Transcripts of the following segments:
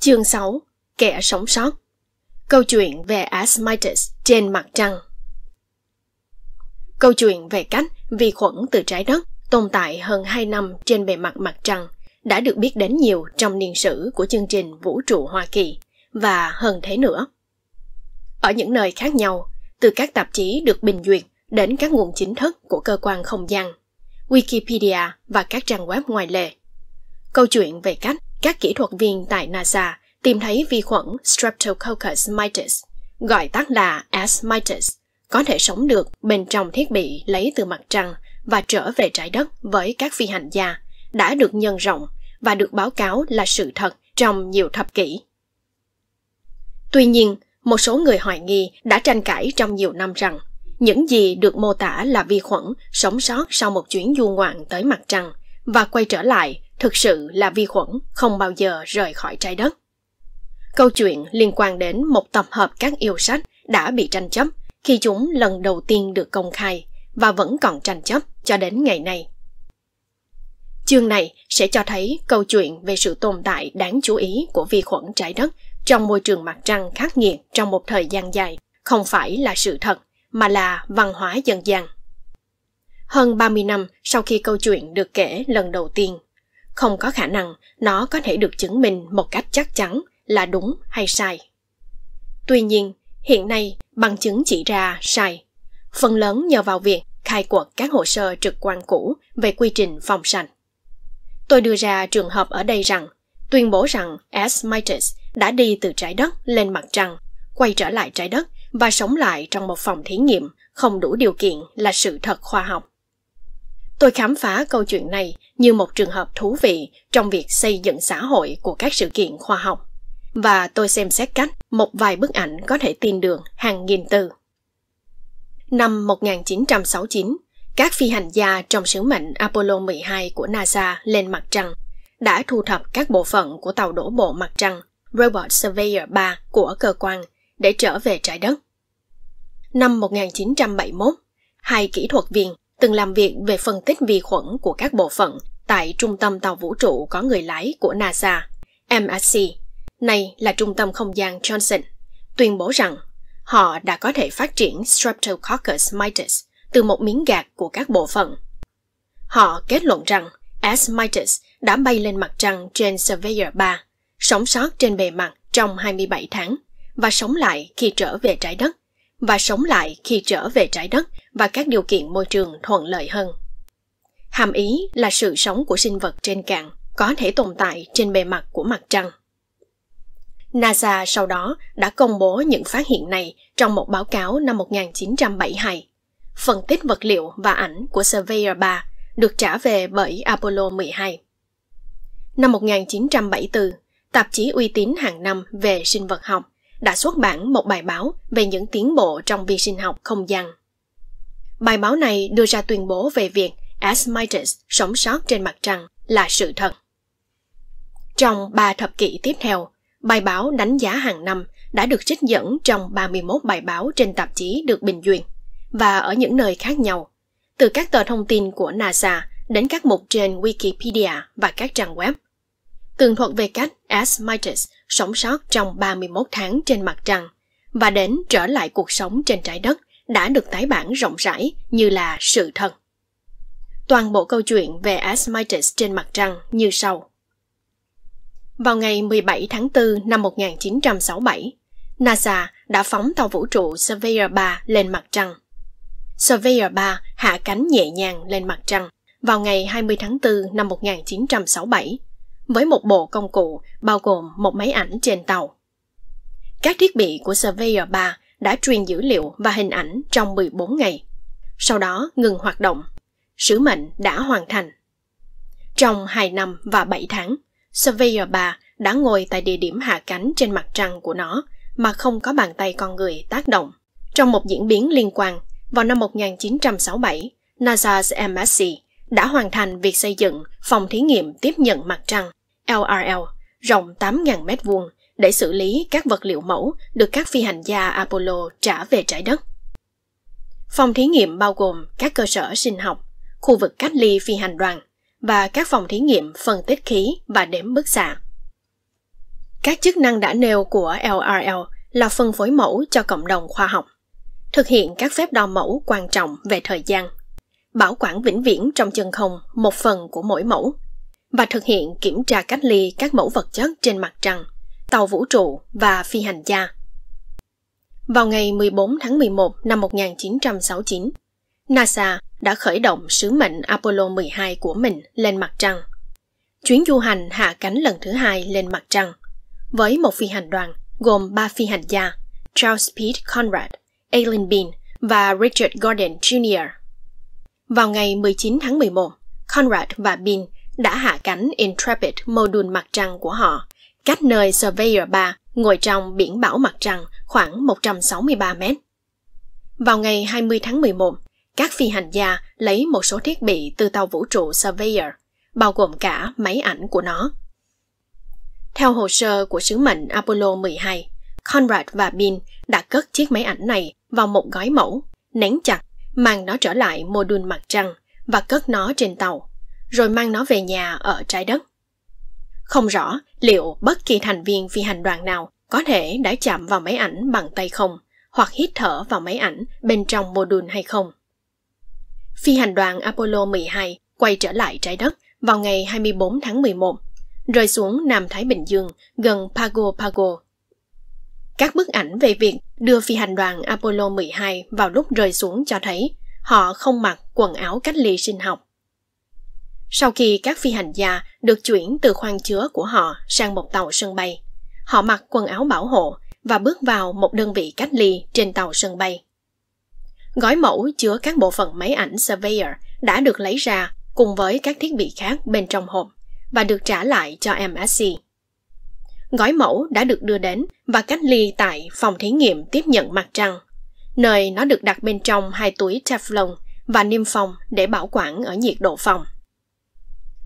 Chương 6 Kẻ sống sót Câu chuyện về Asmitis trên mặt trăng Câu chuyện về cách vi khuẩn từ trái đất tồn tại hơn 2 năm trên bề mặt mặt trăng đã được biết đến nhiều trong niên sử của chương trình vũ trụ Hoa Kỳ và hơn thế nữa. Ở những nơi khác nhau, từ các tạp chí được bình duyệt đến các nguồn chính thức của cơ quan không gian, Wikipedia và các trang web ngoài lề, Câu chuyện về cách các kỹ thuật viên tại NASA tìm thấy vi khuẩn Streptococcus mitis, gọi tắt là S. mitis, có thể sống được bên trong thiết bị lấy từ mặt trăng và trở về trái đất với các phi hành gia, đã được nhân rộng và được báo cáo là sự thật trong nhiều thập kỷ. Tuy nhiên, một số người hoài nghi đã tranh cãi trong nhiều năm rằng những gì được mô tả là vi khuẩn sống sót sau một chuyến du ngoạn tới mặt trăng và quay trở lại thực sự là vi khuẩn không bao giờ rời khỏi trái đất. Câu chuyện liên quan đến một tập hợp các yêu sách đã bị tranh chấp khi chúng lần đầu tiên được công khai và vẫn còn tranh chấp cho đến ngày nay. Chương này sẽ cho thấy câu chuyện về sự tồn tại đáng chú ý của vi khuẩn trái đất trong môi trường mặt trăng khắc nghiệt trong một thời gian dài không phải là sự thật mà là văn hóa dân gian. Hơn 30 năm sau khi câu chuyện được kể lần đầu tiên không có khả năng nó có thể được chứng minh một cách chắc chắn là đúng hay sai. Tuy nhiên, hiện nay bằng chứng chỉ ra sai. Phần lớn nhờ vào việc khai quật các hồ sơ trực quan cũ về quy trình phòng sạch. Tôi đưa ra trường hợp ở đây rằng, tuyên bố rằng S. Mitis đã đi từ trái đất lên mặt trăng, quay trở lại trái đất và sống lại trong một phòng thí nghiệm không đủ điều kiện là sự thật khoa học. Tôi khám phá câu chuyện này như một trường hợp thú vị trong việc xây dựng xã hội của các sự kiện khoa học và tôi xem xét cách một vài bức ảnh có thể tin được hàng nghìn từ. Năm 1969, các phi hành gia trong sứ mệnh Apollo 12 của NASA lên mặt trăng đã thu thập các bộ phận của tàu đổ bộ mặt trăng Robot Surveyor 3 của cơ quan để trở về trái đất. Năm 1971, hai kỹ thuật viên từng làm việc về phân tích vi khuẩn của các bộ phận tại trung tâm tàu vũ trụ có người lái của NASA, MSC, nay là trung tâm không gian Johnson, tuyên bố rằng họ đã có thể phát triển Streptococcus mitis từ một miếng gạt của các bộ phận. Họ kết luận rằng S. mitis đã bay lên mặt trăng trên Surveyor 3, sống sót trên bề mặt trong 27 tháng và sống lại khi trở về trái đất và sống lại khi trở về trái đất và các điều kiện môi trường thuận lợi hơn hàm ý là sự sống của sinh vật trên cạn có thể tồn tại trên bề mặt của mặt trăng. NASA sau đó đã công bố những phát hiện này trong một báo cáo năm 1972. Phân tích vật liệu và ảnh của Surveyor 3 được trả về bởi Apollo 12. Năm 1974, tạp chí uy tín hàng năm về sinh vật học đã xuất bản một bài báo về những tiến bộ trong vi sinh học không gian. Bài báo này đưa ra tuyên bố về việc Asmitis sống sót trên mặt trăng là sự thật. Trong 3 thập kỷ tiếp theo, bài báo đánh giá hàng năm đã được trích dẫn trong 31 bài báo trên tạp chí được bình duyệt và ở những nơi khác nhau, từ các tờ thông tin của NASA đến các mục trên Wikipedia và các trang web. Tường thuật về cách Asmitis sống sót trong 31 tháng trên mặt trăng và đến trở lại cuộc sống trên trái đất đã được tái bản rộng rãi như là sự thật. Toàn bộ câu chuyện về Asmites trên mặt trăng như sau. Vào ngày 17 tháng 4 năm 1967, NASA đã phóng tàu vũ trụ Surveyor 3 lên mặt trăng. Surveyor 3 hạ cánh nhẹ nhàng lên mặt trăng vào ngày 20 tháng 4 năm 1967 với một bộ công cụ bao gồm một máy ảnh trên tàu. Các thiết bị của Surveyor 3 đã truyền dữ liệu và hình ảnh trong 14 ngày, sau đó ngừng hoạt động sứ mệnh đã hoàn thành. Trong 2 năm và 7 tháng, Surveyor 3 đã ngồi tại địa điểm hạ cánh trên mặt trăng của nó mà không có bàn tay con người tác động. Trong một diễn biến liên quan, vào năm 1967, NASA's MSC đã hoàn thành việc xây dựng phòng thí nghiệm tiếp nhận mặt trăng LRL rộng 8.000 m2 để xử lý các vật liệu mẫu được các phi hành gia Apollo trả về trái đất. Phòng thí nghiệm bao gồm các cơ sở sinh học, khu vực cách ly phi hành đoàn và các phòng thí nghiệm phân tích khí và đếm bức xạ. Các chức năng đã nêu của LRL là phân phối mẫu cho cộng đồng khoa học, thực hiện các phép đo mẫu quan trọng về thời gian, bảo quản vĩnh viễn trong chân không một phần của mỗi mẫu và thực hiện kiểm tra cách ly các mẫu vật chất trên mặt trăng, tàu vũ trụ và phi hành gia. Vào ngày 14 tháng 11 năm 1969, NASA đã khởi động sứ mệnh Apollo 12 của mình lên mặt trăng. Chuyến du hành hạ cánh lần thứ hai lên mặt trăng, với một phi hành đoàn gồm ba phi hành gia Charles Pete Conrad, Alan Bean và Richard Gordon Jr. Vào ngày 19 tháng 11, Conrad và Bean đã hạ cánh Intrepid module mặt trăng của họ, cách nơi Surveyor 3 ngồi trong biển bão mặt trăng khoảng 163 mét. Vào ngày 20 tháng 11, các phi hành gia lấy một số thiết bị từ tàu vũ trụ Surveyor, bao gồm cả máy ảnh của nó. Theo hồ sơ của sứ mệnh Apollo 12, Conrad và Bean đã cất chiếc máy ảnh này vào một gói mẫu, nén chặt, mang nó trở lại mô đun mặt trăng và cất nó trên tàu, rồi mang nó về nhà ở trái đất. Không rõ liệu bất kỳ thành viên phi hành đoàn nào có thể đã chạm vào máy ảnh bằng tay không hoặc hít thở vào máy ảnh bên trong mô đun hay không phi hành đoàn Apollo 12 quay trở lại trái đất vào ngày 24 tháng 11, rơi xuống Nam Thái Bình Dương gần Pago Pago. Các bức ảnh về việc đưa phi hành đoàn Apollo 12 vào lúc rơi xuống cho thấy họ không mặc quần áo cách ly sinh học. Sau khi các phi hành gia được chuyển từ khoang chứa của họ sang một tàu sân bay, họ mặc quần áo bảo hộ và bước vào một đơn vị cách ly trên tàu sân bay. Gói mẫu chứa các bộ phận máy ảnh Surveyor đã được lấy ra cùng với các thiết bị khác bên trong hộp và được trả lại cho MSC. Gói mẫu đã được đưa đến và cách ly tại phòng thí nghiệm tiếp nhận mặt trăng, nơi nó được đặt bên trong hai túi Teflon và niêm phong để bảo quản ở nhiệt độ phòng.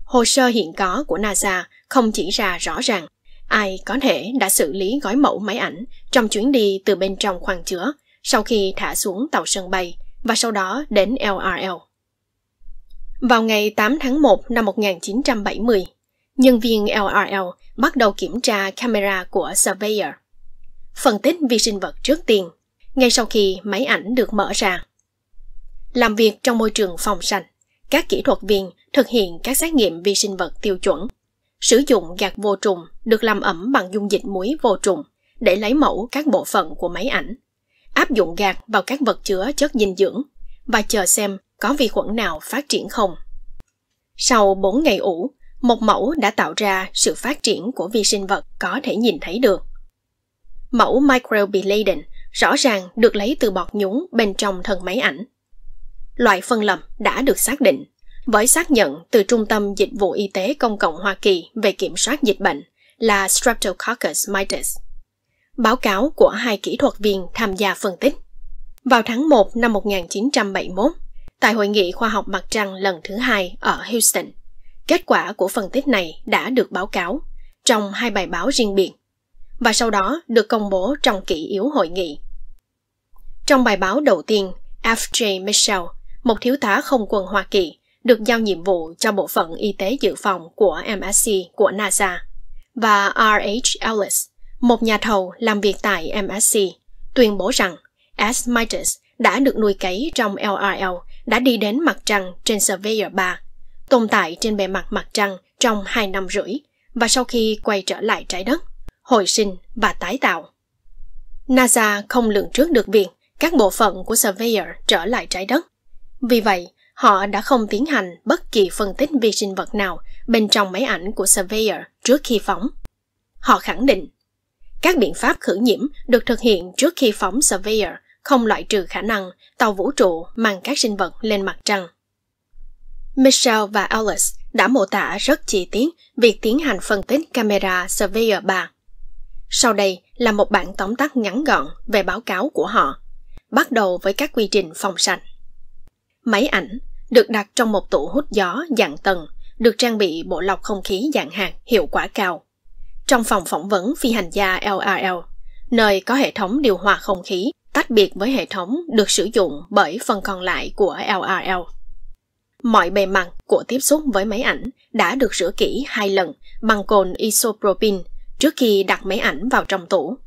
Hồ sơ hiện có của NASA không chỉ ra rõ ràng ai có thể đã xử lý gói mẫu máy ảnh trong chuyến đi từ bên trong khoang chứa sau khi thả xuống tàu sân bay và sau đó đến LRL. Vào ngày 8 tháng 1 năm 1970, nhân viên LRL bắt đầu kiểm tra camera của Surveyor. Phân tích vi sinh vật trước tiên, ngay sau khi máy ảnh được mở ra. Làm việc trong môi trường phòng sạch, các kỹ thuật viên thực hiện các xét nghiệm vi sinh vật tiêu chuẩn. Sử dụng gạt vô trùng được làm ẩm bằng dung dịch muối vô trùng để lấy mẫu các bộ phận của máy ảnh áp dụng gạt vào các vật chứa chất dinh dưỡng và chờ xem có vi khuẩn nào phát triển không. Sau 4 ngày ủ, một mẫu đã tạo ra sự phát triển của vi sinh vật có thể nhìn thấy được. Mẫu microbiladen rõ ràng được lấy từ bọt nhúng bên trong thân máy ảnh. Loại phân lập đã được xác định với xác nhận từ Trung tâm Dịch vụ Y tế Công cộng Hoa Kỳ về kiểm soát dịch bệnh là Streptococcus mitis báo cáo của hai kỹ thuật viên tham gia phân tích. Vào tháng 1 năm 1971, tại Hội nghị Khoa học Mặt Trăng lần thứ hai ở Houston, kết quả của phân tích này đã được báo cáo trong hai bài báo riêng biệt và sau đó được công bố trong kỷ yếu hội nghị. Trong bài báo đầu tiên, F.J. Mitchell, một thiếu tá không quân Hoa Kỳ, được giao nhiệm vụ cho Bộ phận Y tế Dự phòng của MSC của NASA và R.H. Ellis, một nhà thầu làm việc tại MSC tuyên bố rằng S. Midas đã được nuôi cấy trong LRL đã đi đến mặt trăng trên Surveyor 3, tồn tại trên bề mặt mặt trăng trong 2 năm rưỡi và sau khi quay trở lại trái đất, hồi sinh và tái tạo. NASA không lường trước được việc các bộ phận của Surveyor trở lại trái đất. Vì vậy, họ đã không tiến hành bất kỳ phân tích vi sinh vật nào bên trong máy ảnh của Surveyor trước khi phóng. Họ khẳng định các biện pháp khử nhiễm được thực hiện trước khi phóng Surveyor, không loại trừ khả năng tàu vũ trụ mang các sinh vật lên mặt trăng. Michelle và Alice đã mô tả rất chi tiết việc tiến hành phân tích camera Surveyor 3. Sau đây là một bản tóm tắt ngắn gọn về báo cáo của họ, bắt đầu với các quy trình phòng sạch. Máy ảnh được đặt trong một tủ hút gió dạng tầng, được trang bị bộ lọc không khí dạng hạt hiệu quả cao trong phòng phỏng vấn phi hành gia LRL, nơi có hệ thống điều hòa không khí tách biệt với hệ thống được sử dụng bởi phần còn lại của LRL. Mọi bề mặt của tiếp xúc với máy ảnh đã được rửa kỹ hai lần bằng cồn isopropyl trước khi đặt máy ảnh vào trong tủ.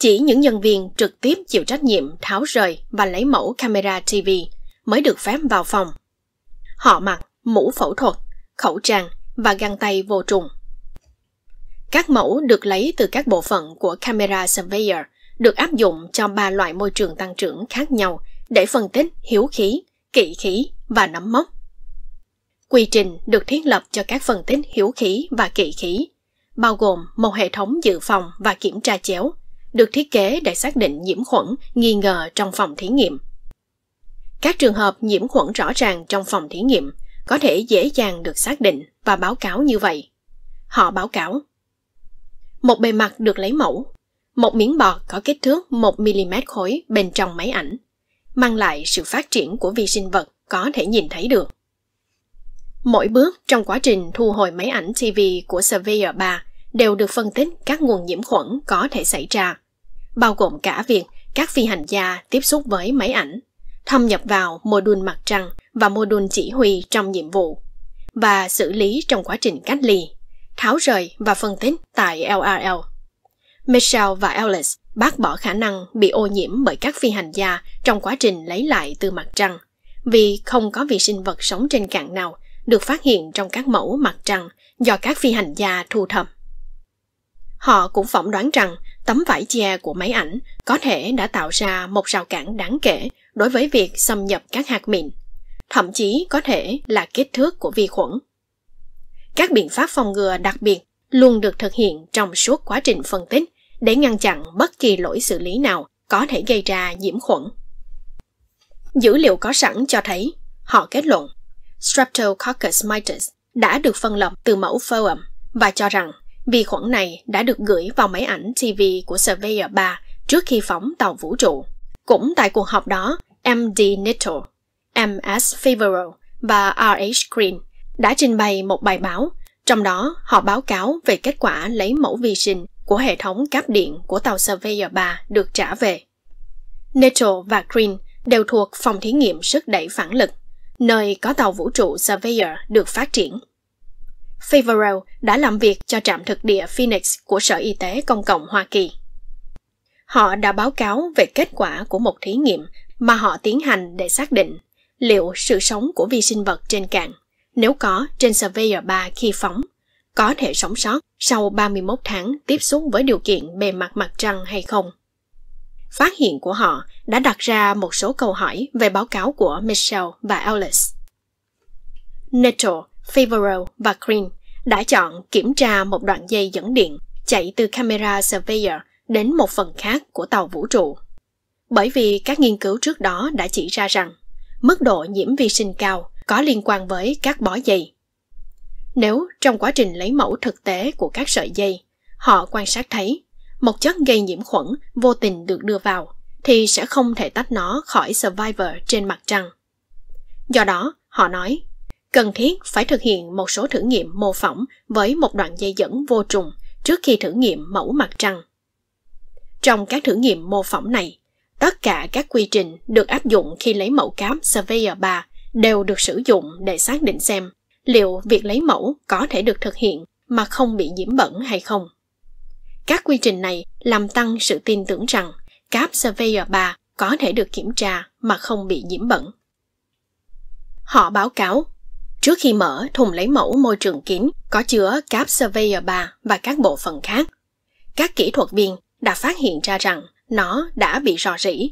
Chỉ những nhân viên trực tiếp chịu trách nhiệm tháo rời và lấy mẫu camera TV mới được phép vào phòng. Họ mặc mũ phẫu thuật, khẩu trang và găng tay vô trùng các mẫu được lấy từ các bộ phận của camera surveyor được áp dụng cho ba loại môi trường tăng trưởng khác nhau để phân tích hiếu khí, kỵ khí và nấm mốc. Quy trình được thiết lập cho các phân tích hiếu khí và kỵ khí, bao gồm một hệ thống dự phòng và kiểm tra chéo, được thiết kế để xác định nhiễm khuẩn nghi ngờ trong phòng thí nghiệm. Các trường hợp nhiễm khuẩn rõ ràng trong phòng thí nghiệm có thể dễ dàng được xác định và báo cáo như vậy. Họ báo cáo một bề mặt được lấy mẫu, một miếng bọt có kích thước 1mm khối bên trong máy ảnh, mang lại sự phát triển của vi sinh vật có thể nhìn thấy được. Mỗi bước trong quá trình thu hồi máy ảnh TV của Surveyor 3 đều được phân tích các nguồn nhiễm khuẩn có thể xảy ra, bao gồm cả việc các phi hành gia tiếp xúc với máy ảnh, thâm nhập vào mô đun mặt trăng và mô đun chỉ huy trong nhiệm vụ, và xử lý trong quá trình cách ly tháo rời và phân tích tại LRL. Michelle và Ellis bác bỏ khả năng bị ô nhiễm bởi các phi hành gia trong quá trình lấy lại từ mặt trăng, vì không có vi sinh vật sống trên cạn nào được phát hiện trong các mẫu mặt trăng do các phi hành gia thu thập. Họ cũng phỏng đoán rằng tấm vải che của máy ảnh có thể đã tạo ra một rào cản đáng kể đối với việc xâm nhập các hạt mịn, thậm chí có thể là kích thước của vi khuẩn các biện pháp phòng ngừa đặc biệt luôn được thực hiện trong suốt quá trình phân tích để ngăn chặn bất kỳ lỗi xử lý nào có thể gây ra nhiễm khuẩn. Dữ liệu có sẵn cho thấy, họ kết luận Streptococcus mitis đã được phân lập từ mẫu phơum và cho rằng vi khuẩn này đã được gửi vào máy ảnh TV của Surveyor 3 trước khi phóng tàu vũ trụ. Cũng tại cuộc họp đó, MD Nittle, MS Favero và RH Green đã trình bày một bài báo, trong đó họ báo cáo về kết quả lấy mẫu vi sinh của hệ thống cáp điện của tàu Surveyor 3 được trả về. Neto và Green đều thuộc phòng thí nghiệm sức đẩy phản lực, nơi có tàu vũ trụ Surveyor được phát triển. Favreau đã làm việc cho trạm thực địa Phoenix của Sở Y tế Công cộng Hoa Kỳ. Họ đã báo cáo về kết quả của một thí nghiệm mà họ tiến hành để xác định liệu sự sống của vi sinh vật trên cạn nếu có trên Surveyor 3 khi phóng, có thể sống sót sau 31 tháng tiếp xúc với điều kiện bề mặt mặt trăng hay không. Phát hiện của họ đã đặt ra một số câu hỏi về báo cáo của Michel và Ellis. Nettle, Favaro và Green đã chọn kiểm tra một đoạn dây dẫn điện chạy từ camera Surveyor đến một phần khác của tàu vũ trụ. Bởi vì các nghiên cứu trước đó đã chỉ ra rằng mức độ nhiễm vi sinh cao có liên quan với các bó dây. Nếu trong quá trình lấy mẫu thực tế của các sợi dây, họ quan sát thấy một chất gây nhiễm khuẩn vô tình được đưa vào thì sẽ không thể tách nó khỏi Survivor trên mặt trăng. Do đó, họ nói, cần thiết phải thực hiện một số thử nghiệm mô phỏng với một đoạn dây dẫn vô trùng trước khi thử nghiệm mẫu mặt trăng. Trong các thử nghiệm mô phỏng này, tất cả các quy trình được áp dụng khi lấy mẫu cám Surveyor 3 đều được sử dụng để xác định xem liệu việc lấy mẫu có thể được thực hiện mà không bị nhiễm bẩn hay không. Các quy trình này làm tăng sự tin tưởng rằng cáp Surveyor 3 có thể được kiểm tra mà không bị nhiễm bẩn. Họ báo cáo, trước khi mở thùng lấy mẫu môi trường kín có chứa cáp Surveyor 3 và các bộ phận khác, các kỹ thuật viên đã phát hiện ra rằng nó đã bị rò rỉ.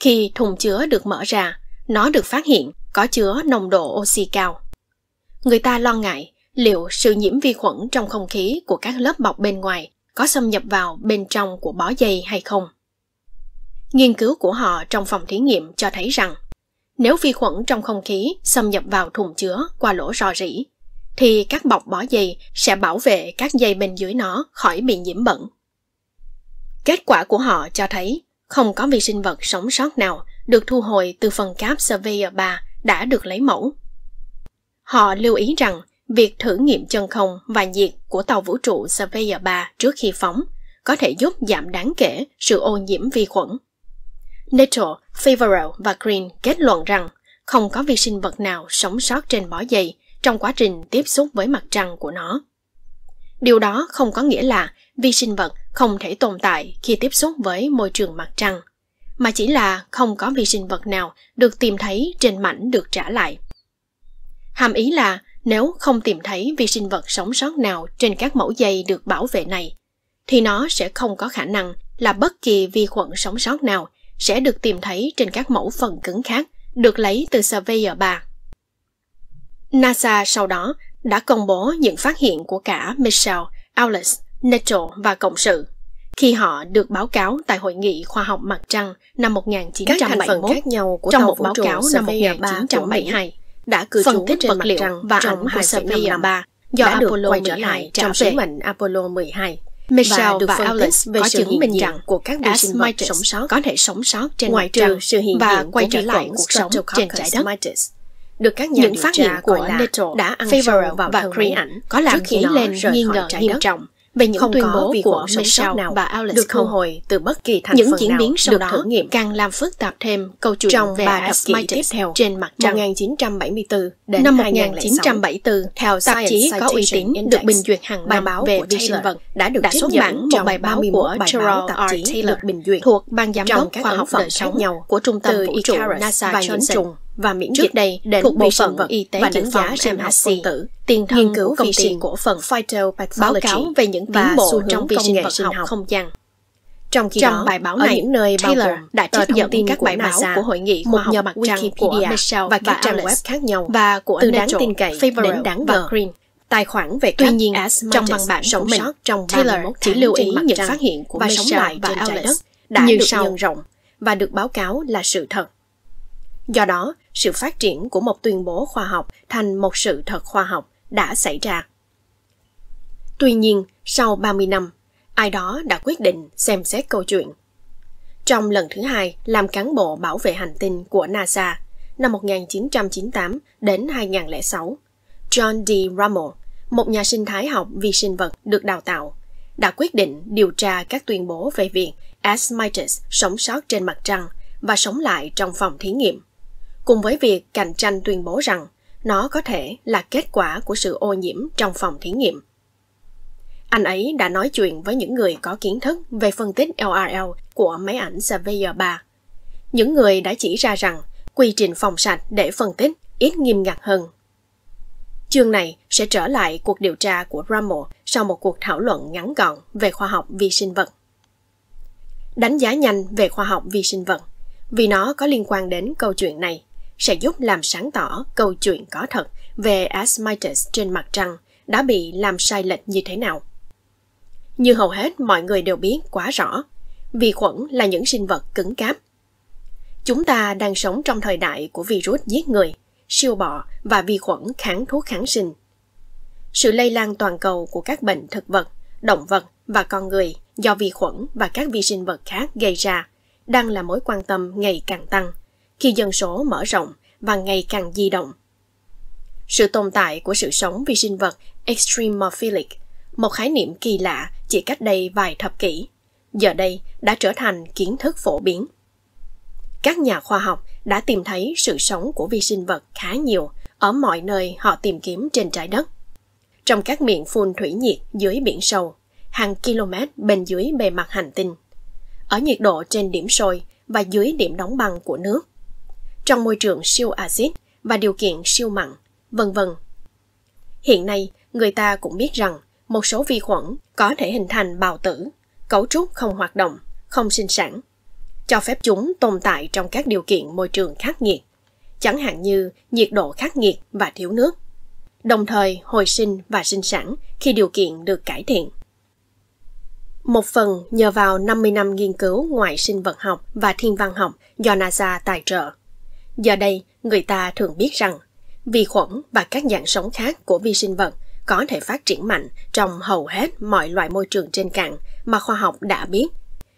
Khi thùng chứa được mở ra, nó được phát hiện có chứa nồng độ oxy cao. Người ta lo ngại liệu sự nhiễm vi khuẩn trong không khí của các lớp bọc bên ngoài có xâm nhập vào bên trong của bó dây hay không. Nghiên cứu của họ trong phòng thí nghiệm cho thấy rằng nếu vi khuẩn trong không khí xâm nhập vào thùng chứa qua lỗ rò rỉ, thì các bọc bó dây sẽ bảo vệ các dây bên dưới nó khỏi bị nhiễm bẩn. Kết quả của họ cho thấy không có vi sinh vật sống sót nào được thu hồi từ phần cáp Surveyor 3 đã được lấy mẫu. Họ lưu ý rằng việc thử nghiệm chân không và nhiệt của tàu vũ trụ Surveyor 3 trước khi phóng có thể giúp giảm đáng kể sự ô nhiễm vi khuẩn. Nature, Favreau và Green kết luận rằng không có vi sinh vật nào sống sót trên bó dày trong quá trình tiếp xúc với mặt trăng của nó. Điều đó không có nghĩa là vi sinh vật không thể tồn tại khi tiếp xúc với môi trường mặt trăng mà chỉ là không có vi sinh vật nào được tìm thấy trên mảnh được trả lại. Hàm ý là nếu không tìm thấy vi sinh vật sống sót nào trên các mẫu dây được bảo vệ này, thì nó sẽ không có khả năng là bất kỳ vi khuẩn sống sót nào sẽ được tìm thấy trên các mẫu phần cứng khác được lấy từ Surveyor 3. NASA sau đó đã công bố những phát hiện của cả Michelle, Alice, Nature và Cộng sự khi họ được báo cáo tại hội nghị khoa học mặt trăng năm 1971 các thành phần khác nhau của trong một báo cáo năm 1972 đã cử phân tích vật liệu trăng và ảnh của Surveyor 3 do đã Apollo được quay trở lại trong sứ mệnh Apollo 12. Michelle và, và Alice về sự chứng minh rằng của các vi sinh vật sống sót có thể sống sót trên ngoài trừ sự hiện và diện quay trở lại cuộc sống trên trái đất. được các nhà những phát hiện của Nato đã ăn sâu vào và thân ảnh có làm dấy lên nghi ngờ nghiêm trọng về những không tuyên bố vì cuộc sống sót nào bà Alice được thu hồi từ bất kỳ thành những phần diễn biến sau được đó thử nghiệm càng làm phức tạp thêm câu chuyện trong về ba thập kỷ tiếp theo trên mặt trăng 1974 đến năm 1974 theo tạp chí có uy tín được bình duyệt hàng năm báo về vi sinh vật đã được đã xuất bản một bài báo của tạp chí Taylor bình duyệt thuộc ban giám đốc khoa học đời sống nhau của trung tâm vũ trụ NASA và nhiễm trùng và miễn Trước dịch đây, đến thuộc bộ phận vật y tế và đánh giá xem hạt phân tử, tiền thân nghiên cứu công ty cổ phần Phytopathology báo cáo về những tiến bộ trong vi sinh học không gian. Trong khi trong đó, bài báo này, ở những nơi Taylor bao gồm đã trích dẫn tin các bài báo của hội nghị một nhờ mặt trang Wikipedia của Michelle và các và trang web khác nhau và của từ đáng tin cậy đến đáng và Green tài khoản về tuy nhiên trong văn bản sống mình trong Taylor chỉ lưu ý những phát hiện của và sống lại và trên trái đất đã như được nhân rộng và được báo cáo là sự thật Do đó, sự phát triển của một tuyên bố khoa học thành một sự thật khoa học đã xảy ra. Tuy nhiên, sau 30 năm, ai đó đã quyết định xem xét câu chuyện. Trong lần thứ hai làm cán bộ bảo vệ hành tinh của NASA năm 1998 đến 2006, John D. Rummel, một nhà sinh thái học vi sinh vật được đào tạo, đã quyết định điều tra các tuyên bố về việc asmites sống sót trên mặt trăng và sống lại trong phòng thí nghiệm cùng với việc cạnh tranh tuyên bố rằng nó có thể là kết quả của sự ô nhiễm trong phòng thí nghiệm. Anh ấy đã nói chuyện với những người có kiến thức về phân tích LRL của máy ảnh Surveyor 3. Những người đã chỉ ra rằng quy trình phòng sạch để phân tích ít nghiêm ngặt hơn. Chương này sẽ trở lại cuộc điều tra của Rammel sau một cuộc thảo luận ngắn gọn về khoa học vi sinh vật. Đánh giá nhanh về khoa học vi sinh vật, vì nó có liên quan đến câu chuyện này sẽ giúp làm sáng tỏ câu chuyện có thật về Asmites trên mặt trăng đã bị làm sai lệch như thế nào. Như hầu hết mọi người đều biết quá rõ, vi khuẩn là những sinh vật cứng cáp. Chúng ta đang sống trong thời đại của virus giết người, siêu bọ và vi khuẩn kháng thuốc kháng sinh. Sự lây lan toàn cầu của các bệnh thực vật, động vật và con người do vi khuẩn và các vi sinh vật khác gây ra đang là mối quan tâm ngày càng tăng – khi dân số mở rộng và ngày càng di động. Sự tồn tại của sự sống vi sinh vật extremophilic, một khái niệm kỳ lạ chỉ cách đây vài thập kỷ, giờ đây đã trở thành kiến thức phổ biến. Các nhà khoa học đã tìm thấy sự sống của vi sinh vật khá nhiều ở mọi nơi họ tìm kiếm trên trái đất. Trong các miệng phun thủy nhiệt dưới biển sâu, hàng km bên dưới bề mặt hành tinh. Ở nhiệt độ trên điểm sôi và dưới điểm đóng băng của nước, trong môi trường siêu axit và điều kiện siêu mặn, vân vân. Hiện nay, người ta cũng biết rằng một số vi khuẩn có thể hình thành bào tử, cấu trúc không hoạt động, không sinh sản, cho phép chúng tồn tại trong các điều kiện môi trường khắc nghiệt, chẳng hạn như nhiệt độ khắc nghiệt và thiếu nước, đồng thời hồi sinh và sinh sản khi điều kiện được cải thiện. Một phần nhờ vào 50 năm nghiên cứu ngoại sinh vật học và thiên văn học do NASA tài trợ, Giờ đây, người ta thường biết rằng vi khuẩn và các dạng sống khác của vi sinh vật có thể phát triển mạnh trong hầu hết mọi loại môi trường trên cạn mà khoa học đã biết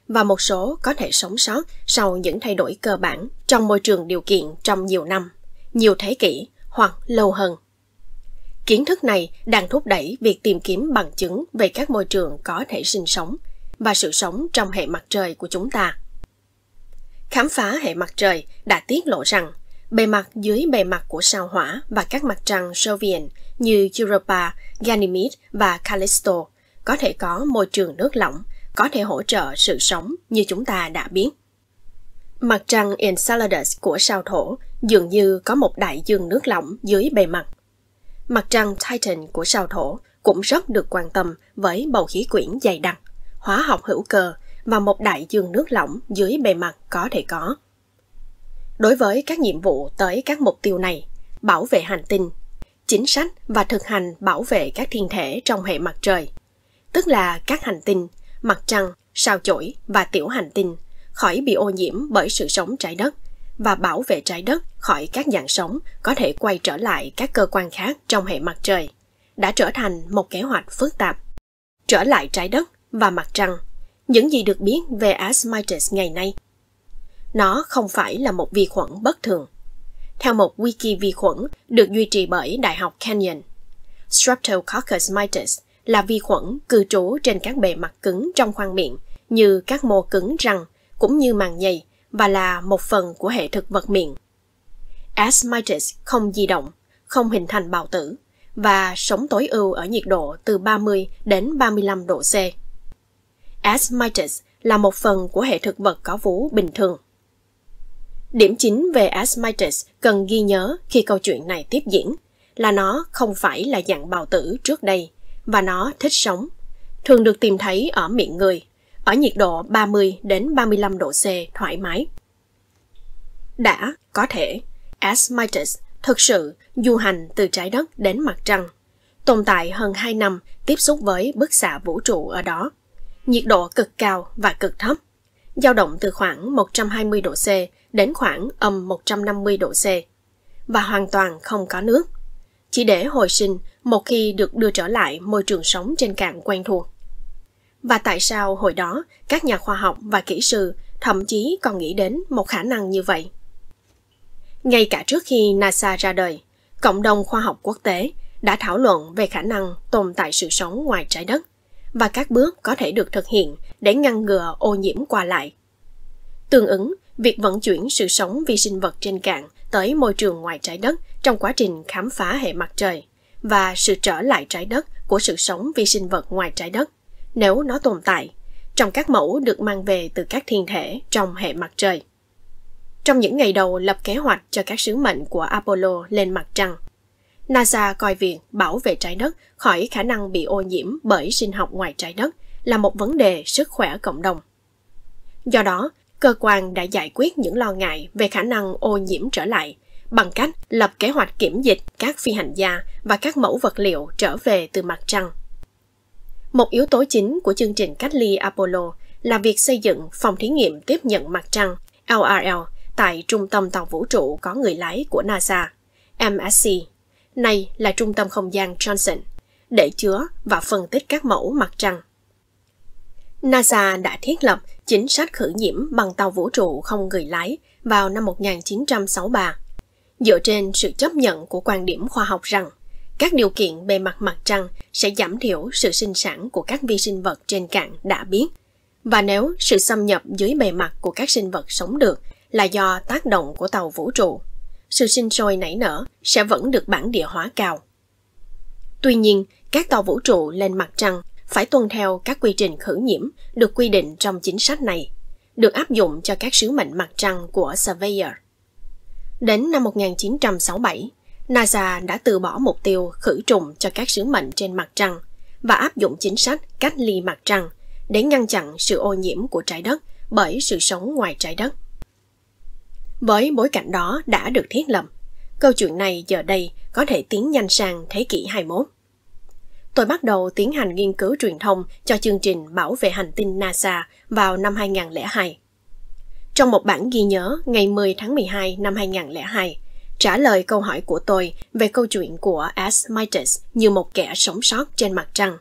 và một số có thể sống sót sau những thay đổi cơ bản trong môi trường điều kiện trong nhiều năm, nhiều thế kỷ hoặc lâu hơn. Kiến thức này đang thúc đẩy việc tìm kiếm bằng chứng về các môi trường có thể sinh sống và sự sống trong hệ mặt trời của chúng ta. Khám phá hệ mặt trời đã tiết lộ rằng bề mặt dưới bề mặt của sao hỏa và các mặt trăng Jovian như Europa, Ganymede và Callisto có thể có môi trường nước lỏng, có thể hỗ trợ sự sống như chúng ta đã biết. Mặt trăng Enceladus của sao thổ dường như có một đại dương nước lỏng dưới bề mặt. Mặt trăng Titan của sao thổ cũng rất được quan tâm với bầu khí quyển dày đặc, hóa học hữu cơ và một đại dương nước lỏng dưới bề mặt có thể có. Đối với các nhiệm vụ tới các mục tiêu này, bảo vệ hành tinh, chính sách và thực hành bảo vệ các thiên thể trong hệ mặt trời, tức là các hành tinh, mặt trăng, sao chổi và tiểu hành tinh khỏi bị ô nhiễm bởi sự sống trái đất và bảo vệ trái đất khỏi các dạng sống có thể quay trở lại các cơ quan khác trong hệ mặt trời đã trở thành một kế hoạch phức tạp. Trở lại trái đất và mặt trăng những gì được biết về Asmites ngày nay. Nó không phải là một vi khuẩn bất thường. Theo một wiki vi khuẩn được duy trì bởi Đại học Canyon, Streptococcus mitis là vi khuẩn cư trú trên các bề mặt cứng trong khoang miệng như các mô cứng răng cũng như màng nhầy và là một phần của hệ thực vật miệng. Asmitis không di động, không hình thành bào tử và sống tối ưu ở nhiệt độ từ 30 đến 35 độ C. Asmites là một phần của hệ thực vật có vú bình thường. Điểm chính về Asmites cần ghi nhớ khi câu chuyện này tiếp diễn là nó không phải là dạng bào tử trước đây và nó thích sống, thường được tìm thấy ở miệng người, ở nhiệt độ 30 đến 35 độ C thoải mái. Đã có thể Asmites thực sự du hành từ trái đất đến mặt trăng, tồn tại hơn 2 năm tiếp xúc với bức xạ vũ trụ ở đó nhiệt độ cực cao và cực thấp, dao động từ khoảng 120 độ C đến khoảng âm 150 độ C và hoàn toàn không có nước. Chỉ để hồi sinh một khi được đưa trở lại môi trường sống trên cạn quen thuộc. Và tại sao hồi đó các nhà khoa học và kỹ sư thậm chí còn nghĩ đến một khả năng như vậy? Ngay cả trước khi NASA ra đời, cộng đồng khoa học quốc tế đã thảo luận về khả năng tồn tại sự sống ngoài trái đất và các bước có thể được thực hiện để ngăn ngừa ô nhiễm qua lại. Tương ứng, việc vận chuyển sự sống vi sinh vật trên cạn tới môi trường ngoài trái đất trong quá trình khám phá hệ mặt trời và sự trở lại trái đất của sự sống vi sinh vật ngoài trái đất nếu nó tồn tại trong các mẫu được mang về từ các thiên thể trong hệ mặt trời. Trong những ngày đầu lập kế hoạch cho các sứ mệnh của Apollo lên mặt trăng, NASA coi việc bảo vệ trái đất khỏi khả năng bị ô nhiễm bởi sinh học ngoài trái đất là một vấn đề sức khỏe cộng đồng. Do đó, cơ quan đã giải quyết những lo ngại về khả năng ô nhiễm trở lại bằng cách lập kế hoạch kiểm dịch các phi hành gia và các mẫu vật liệu trở về từ mặt trăng. Một yếu tố chính của chương trình cách ly Apollo là việc xây dựng phòng thí nghiệm tiếp nhận mặt trăng LRL tại Trung tâm Tàu Vũ trụ có người lái của NASA, MSC nay là trung tâm không gian Johnson, để chứa và phân tích các mẫu mặt trăng. NASA đã thiết lập chính sách khử nhiễm bằng tàu vũ trụ không người lái vào năm 1963, dựa trên sự chấp nhận của quan điểm khoa học rằng các điều kiện bề mặt mặt trăng sẽ giảm thiểu sự sinh sản của các vi sinh vật trên cạn đã biết. Và nếu sự xâm nhập dưới bề mặt của các sinh vật sống được là do tác động của tàu vũ trụ, sự sinh sôi nảy nở sẽ vẫn được bản địa hóa cao. Tuy nhiên, các tàu vũ trụ lên mặt trăng phải tuân theo các quy trình khử nhiễm được quy định trong chính sách này, được áp dụng cho các sứ mệnh mặt trăng của Surveyor. Đến năm 1967, NASA đã từ bỏ mục tiêu khử trùng cho các sứ mệnh trên mặt trăng và áp dụng chính sách cách ly mặt trăng để ngăn chặn sự ô nhiễm của trái đất bởi sự sống ngoài trái đất. Với bối cảnh đó đã được thiết lập, câu chuyện này giờ đây có thể tiến nhanh sang thế kỷ 21. Tôi bắt đầu tiến hành nghiên cứu truyền thông cho chương trình Bảo vệ hành tinh NASA vào năm 2002. Trong một bản ghi nhớ ngày 10 tháng 12 năm 2002, trả lời câu hỏi của tôi về câu chuyện của S. Mites như một kẻ sống sót trên mặt trăng,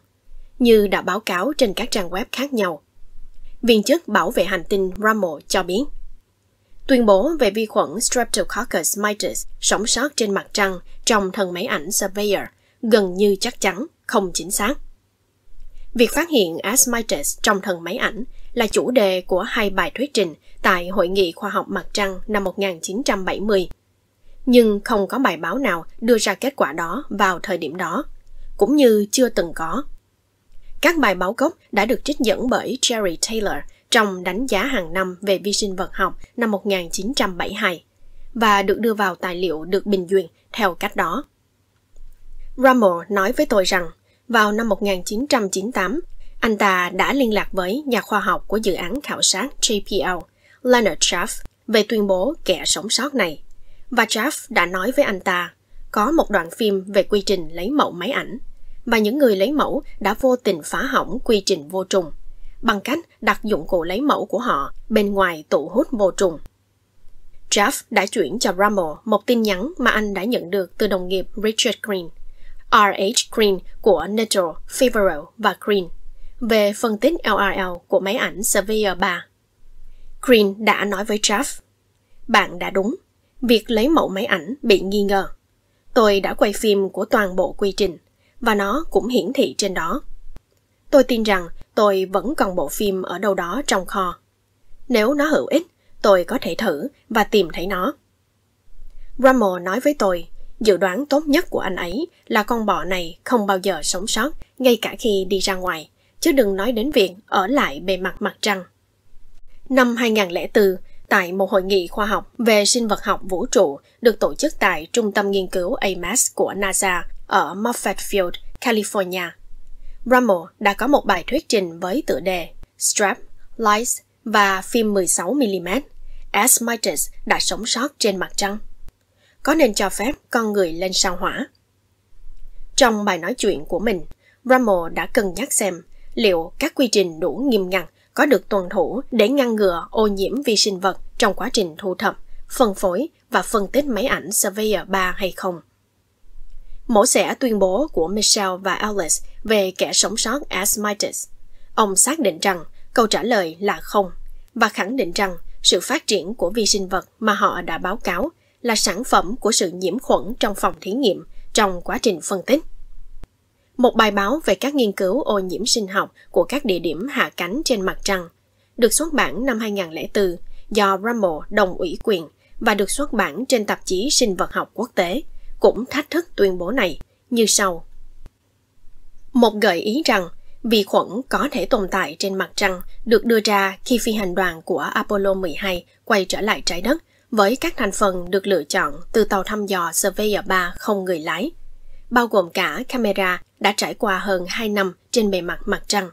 như đã báo cáo trên các trang web khác nhau. Viên chức bảo vệ hành tinh Rummel cho biết – tuyên bố về vi khuẩn Streptococcus mitis sống sót trên mặt trăng trong thân máy ảnh Surveyor gần như chắc chắn không chính xác. Việc phát hiện S. mitis trong thân máy ảnh là chủ đề của hai bài thuyết trình tại Hội nghị Khoa học Mặt Trăng năm 1970. Nhưng không có bài báo nào đưa ra kết quả đó vào thời điểm đó, cũng như chưa từng có. Các bài báo gốc đã được trích dẫn bởi Jerry Taylor – trong đánh giá hàng năm về vi sinh vật học năm 1972 và được đưa vào tài liệu được bình duyệt theo cách đó. Rummel nói với tôi rằng vào năm 1998, anh ta đã liên lạc với nhà khoa học của dự án khảo sát JPL, Leonard Schaff, về tuyên bố kẻ sống sót này. Và Schaff đã nói với anh ta có một đoạn phim về quy trình lấy mẫu máy ảnh và những người lấy mẫu đã vô tình phá hỏng quy trình vô trùng bằng cách đặt dụng cụ lấy mẫu của họ bên ngoài tụ hút vô trùng. Jeff đã chuyển cho Rummel một tin nhắn mà anh đã nhận được từ đồng nghiệp Richard Green, R.H. Green của Neto, Favaro và Green về phân tích LRL của máy ảnh Surveyor 3. Green đã nói với Jeff, bạn đã đúng, việc lấy mẫu máy ảnh bị nghi ngờ. Tôi đã quay phim của toàn bộ quy trình và nó cũng hiển thị trên đó. Tôi tin rằng tôi vẫn còn bộ phim ở đâu đó trong kho. Nếu nó hữu ích, tôi có thể thử và tìm thấy nó. Brummel nói với tôi, dự đoán tốt nhất của anh ấy là con bọ này không bao giờ sống sót, ngay cả khi đi ra ngoài, chứ đừng nói đến việc ở lại bề mặt mặt trăng. Năm 2004, tại một hội nghị khoa học về sinh vật học vũ trụ được tổ chức tại Trung tâm Nghiên cứu AMAS của NASA ở Moffett Field, California, Brummel đã có một bài thuyết trình với tựa đề Strap, Lights và phim 16mm, Asmites đã sống sót trên mặt trăng. Có nên cho phép con người lên sao hỏa? Trong bài nói chuyện của mình, Brummel đã cân nhắc xem liệu các quy trình đủ nghiêm ngặt có được tuân thủ để ngăn ngừa ô nhiễm vi sinh vật trong quá trình thu thập, phân phối và phân tích máy ảnh Surveyor 3 hay không mổ xẻ tuyên bố của Michelle và Alice về kẻ sống sót Asmitis. Ông xác định rằng câu trả lời là không và khẳng định rằng sự phát triển của vi sinh vật mà họ đã báo cáo là sản phẩm của sự nhiễm khuẩn trong phòng thí nghiệm trong quá trình phân tích. Một bài báo về các nghiên cứu ô nhiễm sinh học của các địa điểm hạ cánh trên mặt trăng được xuất bản năm 2004 do Rummel đồng ủy quyền và được xuất bản trên tạp chí Sinh vật học quốc tế – cũng thách thức tuyên bố này như sau. Một gợi ý rằng vi khuẩn có thể tồn tại trên mặt trăng được đưa ra khi phi hành đoàn của Apollo 12 quay trở lại trái đất với các thành phần được lựa chọn từ tàu thăm dò Surveyor 3 không người lái, bao gồm cả camera đã trải qua hơn 2 năm trên bề mặt mặt trăng.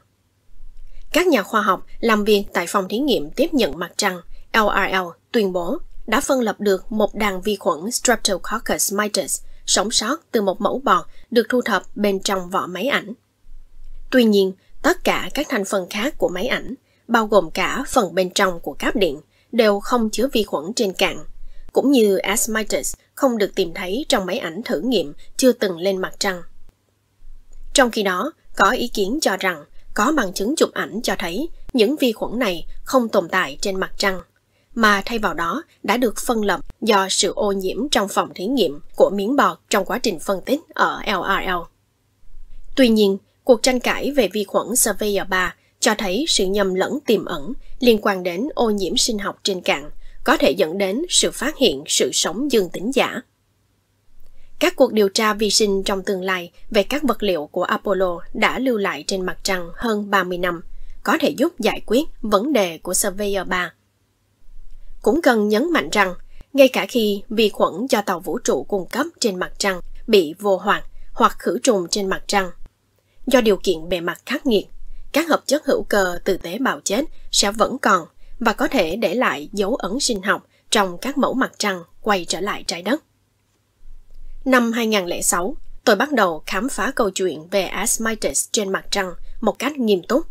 Các nhà khoa học làm việc tại phòng thí nghiệm tiếp nhận mặt trăng LRL tuyên bố đã phân lập được một đàn vi khuẩn Streptococcus mitis sống sót từ một mẫu bọt được thu thập bên trong vỏ máy ảnh. Tuy nhiên, tất cả các thành phần khác của máy ảnh, bao gồm cả phần bên trong của cáp điện, đều không chứa vi khuẩn trên cạn, cũng như S. mitis không được tìm thấy trong máy ảnh thử nghiệm chưa từng lên mặt trăng. Trong khi đó, có ý kiến cho rằng có bằng chứng chụp ảnh cho thấy những vi khuẩn này không tồn tại trên mặt trăng mà thay vào đó đã được phân lập do sự ô nhiễm trong phòng thí nghiệm của miếng bọt trong quá trình phân tích ở LRL. Tuy nhiên, cuộc tranh cãi về vi khuẩn Surveyor 3 cho thấy sự nhầm lẫn tiềm ẩn liên quan đến ô nhiễm sinh học trên cạn có thể dẫn đến sự phát hiện sự sống dương tính giả. Các cuộc điều tra vi sinh trong tương lai về các vật liệu của Apollo đã lưu lại trên mặt trăng hơn 30 năm, có thể giúp giải quyết vấn đề của Surveyor 3 cũng cần nhấn mạnh rằng, ngay cả khi vi khuẩn do tàu vũ trụ cung cấp trên mặt trăng bị vô hoạt hoặc khử trùng trên mặt trăng. Do điều kiện bề mặt khắc nghiệt, các hợp chất hữu cơ từ tế bào chết sẽ vẫn còn và có thể để lại dấu ấn sinh học trong các mẫu mặt trăng quay trở lại trái đất. Năm 2006, tôi bắt đầu khám phá câu chuyện về asmites trên mặt trăng một cách nghiêm túc.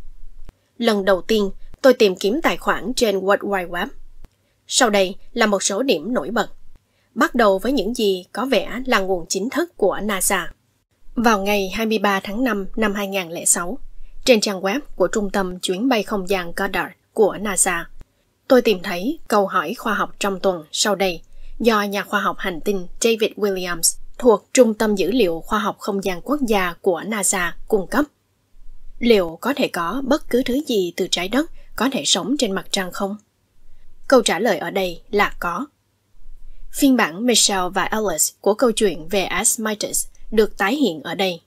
Lần đầu tiên, tôi tìm kiếm tài khoản trên World Wide Web sau đây là một số điểm nổi bật. Bắt đầu với những gì có vẻ là nguồn chính thức của NASA. Vào ngày 23 tháng 5 năm 2006, trên trang web của Trung tâm Chuyến bay Không gian Goddard của NASA, tôi tìm thấy câu hỏi khoa học trong tuần sau đây do nhà khoa học hành tinh David Williams thuộc Trung tâm Dữ liệu Khoa học Không gian Quốc gia của NASA cung cấp. Liệu có thể có bất cứ thứ gì từ trái đất có thể sống trên mặt trăng không? Câu trả lời ở đây là có. Phiên bản Michelle và Alice của câu chuyện về Asmitis được tái hiện ở đây.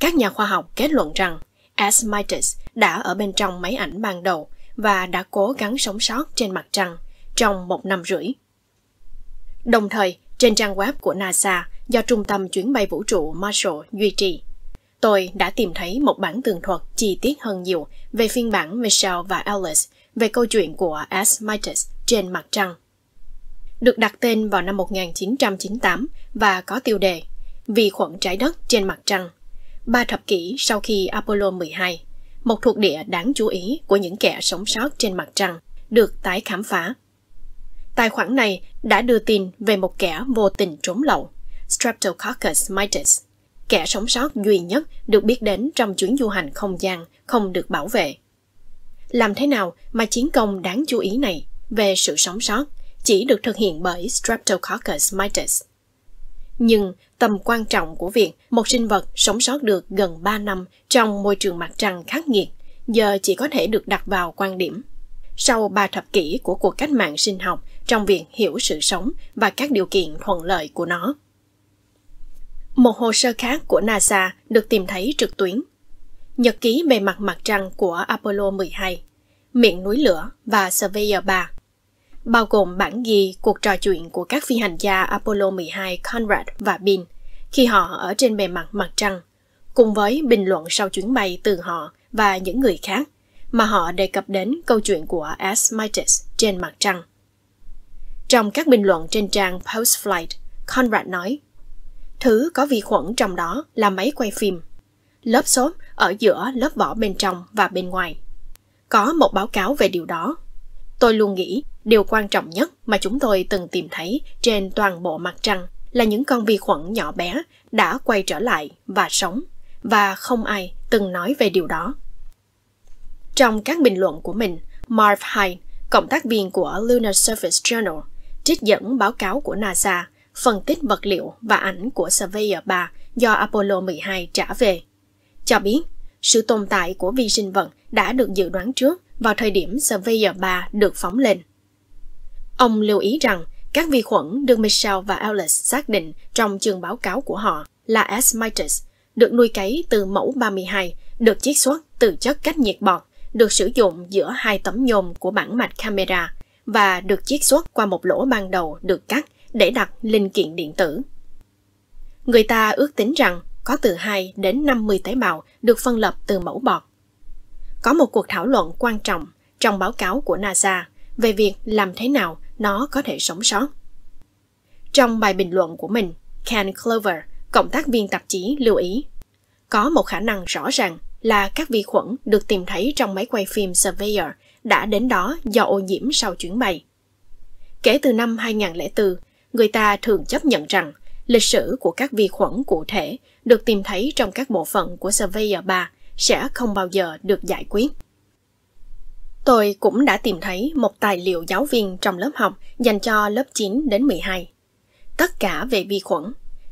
Các nhà khoa học kết luận rằng Asmitis đã ở bên trong máy ảnh ban đầu và đã cố gắng sống sót trên mặt trăng trong một năm rưỡi. Đồng thời, trên trang web của NASA do Trung tâm Chuyến bay Vũ trụ Marshall duy trì, tôi đã tìm thấy một bản tường thuật chi tiết hơn nhiều về phiên bản Michelle và Alice về câu chuyện của Asmites trên mặt trăng. Được đặt tên vào năm 1998 và có tiêu đề Vi khuẩn trái đất trên mặt trăng, ba thập kỷ sau khi Apollo 12, một thuộc địa đáng chú ý của những kẻ sống sót trên mặt trăng, được tái khám phá. Tài khoản này đã đưa tin về một kẻ vô tình trốn lậu, Streptococcus mitis, kẻ sống sót duy nhất được biết đến trong chuyến du hành không gian không được bảo vệ làm thế nào mà chiến công đáng chú ý này về sự sống sót chỉ được thực hiện bởi Streptococcus mitis. Nhưng tầm quan trọng của việc một sinh vật sống sót được gần 3 năm trong môi trường mặt trăng khắc nghiệt giờ chỉ có thể được đặt vào quan điểm. Sau ba thập kỷ của cuộc cách mạng sinh học trong việc hiểu sự sống và các điều kiện thuận lợi của nó. Một hồ sơ khác của NASA được tìm thấy trực tuyến Nhật ký bề mặt mặt trăng của Apollo 12, miệng núi lửa và Surveyor 3, bao gồm bản ghi cuộc trò chuyện của các phi hành gia Apollo 12 Conrad và Bean khi họ ở trên bề mặt mặt trăng, cùng với bình luận sau chuyến bay từ họ và những người khác mà họ đề cập đến câu chuyện của Asmitis trên mặt trăng. Trong các bình luận trên trang Postflight, Conrad nói, Thứ có vi khuẩn trong đó là máy quay phim – lớp xốp ở giữa lớp vỏ bên trong và bên ngoài. Có một báo cáo về điều đó. Tôi luôn nghĩ điều quan trọng nhất mà chúng tôi từng tìm thấy trên toàn bộ mặt trăng là những con vi khuẩn nhỏ bé đã quay trở lại và sống và không ai từng nói về điều đó. Trong các bình luận của mình, Marv Hyde, cộng tác viên của Lunar Surface Journal, trích dẫn báo cáo của NASA, phân tích vật liệu và ảnh của Surveyor 3 do Apollo 12 trả về cho biết sự tồn tại của vi sinh vật đã được dự đoán trước vào thời điểm Surveyor 3 được phóng lên. Ông lưu ý rằng các vi khuẩn được Michel và Ellis xác định trong trường báo cáo của họ là Asmitis, được nuôi cấy từ mẫu 32, được chiết xuất từ chất cách nhiệt bọt, được sử dụng giữa hai tấm nhôm của bản mạch camera và được chiết xuất qua một lỗ ban đầu được cắt để đặt linh kiện điện tử. Người ta ước tính rằng có từ 2 đến 50 tế bào được phân lập từ mẫu bọt. Có một cuộc thảo luận quan trọng trong báo cáo của NASA về việc làm thế nào nó có thể sống sót. Trong bài bình luận của mình, Ken Clover, cộng tác viên tạp chí lưu ý, có một khả năng rõ ràng là các vi khuẩn được tìm thấy trong máy quay phim Surveyor đã đến đó do ô nhiễm sau chuyến bay. Kể từ năm 2004, người ta thường chấp nhận rằng lịch sử của các vi khuẩn cụ thể được tìm thấy trong các bộ phận của Surveyor 3 sẽ không bao giờ được giải quyết. Tôi cũng đã tìm thấy một tài liệu giáo viên trong lớp học dành cho lớp 9 đến 12. Tất cả về vi khuẩn,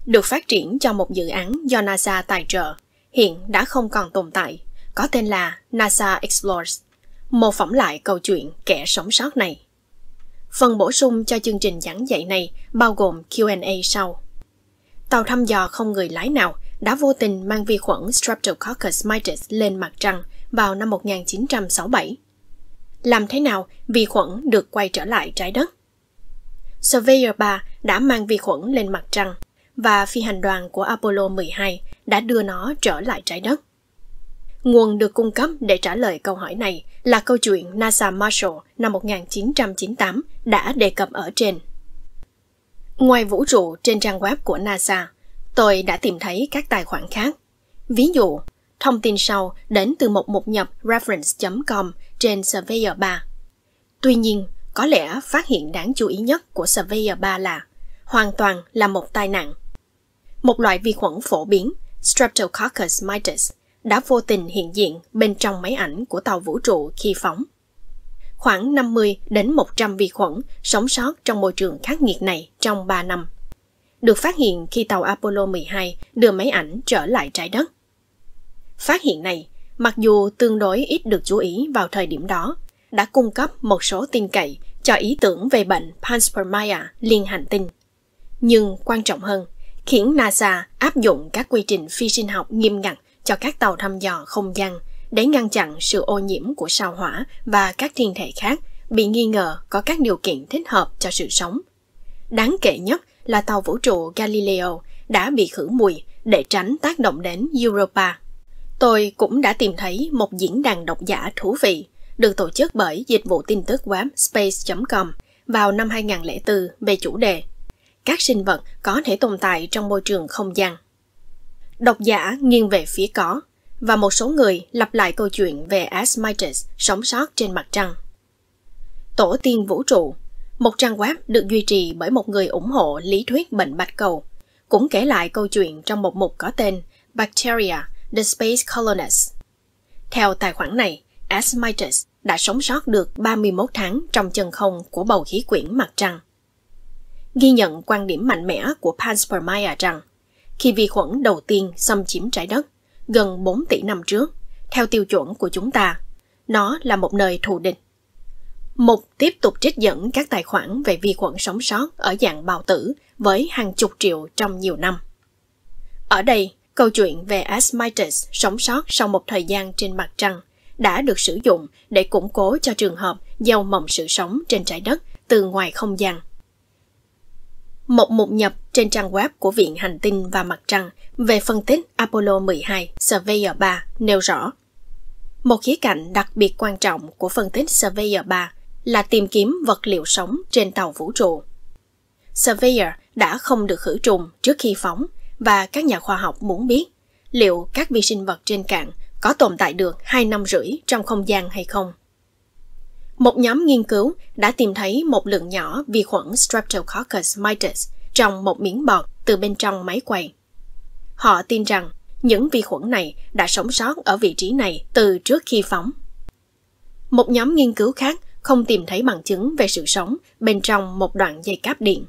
được phát triển cho một dự án do NASA tài trợ, hiện đã không còn tồn tại, có tên là NASA Explores, mô phỏng lại câu chuyện kẻ sống sót này. Phần bổ sung cho chương trình giảng dạy này bao gồm Q&A sau. Tàu thăm dò không người lái nào đã vô tình mang vi khuẩn Streptococcus mitis lên mặt trăng vào năm 1967. Làm thế nào vi khuẩn được quay trở lại trái đất? Surveyor 3 đã mang vi khuẩn lên mặt trăng và phi hành đoàn của Apollo 12 đã đưa nó trở lại trái đất. Nguồn được cung cấp để trả lời câu hỏi này là câu chuyện NASA Marshall năm 1998 đã đề cập ở trên. Ngoài vũ trụ trên trang web của NASA, tôi đã tìm thấy các tài khoản khác. Ví dụ, thông tin sau đến từ một mục nhập reference.com trên Surveyor 3. Tuy nhiên, có lẽ phát hiện đáng chú ý nhất của Surveyor 3 là hoàn toàn là một tai nạn. Một loại vi khuẩn phổ biến, Streptococcus mitis, đã vô tình hiện diện bên trong máy ảnh của tàu vũ trụ khi phóng khoảng 50 đến 100 vi khuẩn sống sót trong môi trường khắc nghiệt này trong 3 năm. Được phát hiện khi tàu Apollo 12 đưa máy ảnh trở lại trái đất. Phát hiện này, mặc dù tương đối ít được chú ý vào thời điểm đó, đã cung cấp một số tin cậy cho ý tưởng về bệnh panspermia liên hành tinh. Nhưng quan trọng hơn, khiến NASA áp dụng các quy trình phi sinh học nghiêm ngặt cho các tàu thăm dò không gian để ngăn chặn sự ô nhiễm của sao hỏa và các thiên thể khác bị nghi ngờ có các điều kiện thích hợp cho sự sống. Đáng kể nhất là tàu vũ trụ Galileo đã bị khử mùi để tránh tác động đến Europa. Tôi cũng đã tìm thấy một diễn đàn độc giả thú vị được tổ chức bởi dịch vụ tin tức web space.com vào năm 2004 về chủ đề Các sinh vật có thể tồn tại trong môi trường không gian. Độc giả nghiêng về phía có, và một số người lặp lại câu chuyện về Asmites sống sót trên mặt trăng. Tổ tiên vũ trụ, một trang web được duy trì bởi một người ủng hộ lý thuyết bệnh bạch cầu, cũng kể lại câu chuyện trong một mục có tên Bacteria, The Space Colonists. Theo tài khoản này, Asmites đã sống sót được 31 tháng trong chân không của bầu khí quyển mặt trăng. Ghi nhận quan điểm mạnh mẽ của Panspermia rằng, khi vi khuẩn đầu tiên xâm chiếm trái đất, gần 4 tỷ năm trước, theo tiêu chuẩn của chúng ta. Nó là một nơi thù địch. Mục tiếp tục trích dẫn các tài khoản về vi khuẩn sống sót ở dạng bào tử với hàng chục triệu trong nhiều năm. Ở đây, câu chuyện về asmites sống sót sau một thời gian trên mặt trăng đã được sử dụng để củng cố cho trường hợp gieo mầm sự sống trên trái đất từ ngoài không gian một mục nhập trên trang web của Viện Hành tinh và Mặt Trăng về phân tích Apollo 12 Surveyor 3 nêu rõ. Một khía cạnh đặc biệt quan trọng của phân tích Surveyor 3 là tìm kiếm vật liệu sống trên tàu vũ trụ. Surveyor đã không được khử trùng trước khi phóng và các nhà khoa học muốn biết liệu các vi sinh vật trên cạn có tồn tại được 2 năm rưỡi trong không gian hay không. Một nhóm nghiên cứu đã tìm thấy một lượng nhỏ vi khuẩn Streptococcus mitis trong một miếng bọt từ bên trong máy quay. Họ tin rằng những vi khuẩn này đã sống sót ở vị trí này từ trước khi phóng. Một nhóm nghiên cứu khác không tìm thấy bằng chứng về sự sống bên trong một đoạn dây cáp điện.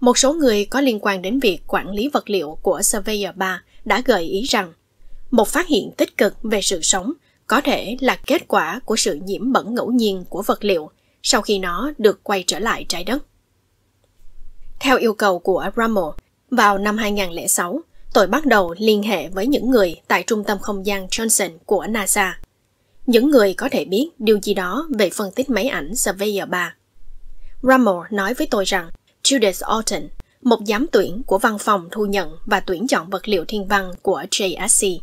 Một số người có liên quan đến việc quản lý vật liệu của Surveyor 3 đã gợi ý rằng một phát hiện tích cực về sự sống có thể là kết quả của sự nhiễm bẩn ngẫu nhiên của vật liệu sau khi nó được quay trở lại trái đất. Theo yêu cầu của Rummel, vào năm 2006, tôi bắt đầu liên hệ với những người tại Trung tâm Không gian Johnson của NASA. Những người có thể biết điều gì đó về phân tích máy ảnh Surveyor 3. Rummel nói với tôi rằng Judith Alton một giám tuyển của văn phòng thu nhận và tuyển chọn vật liệu thiên văn của JSC,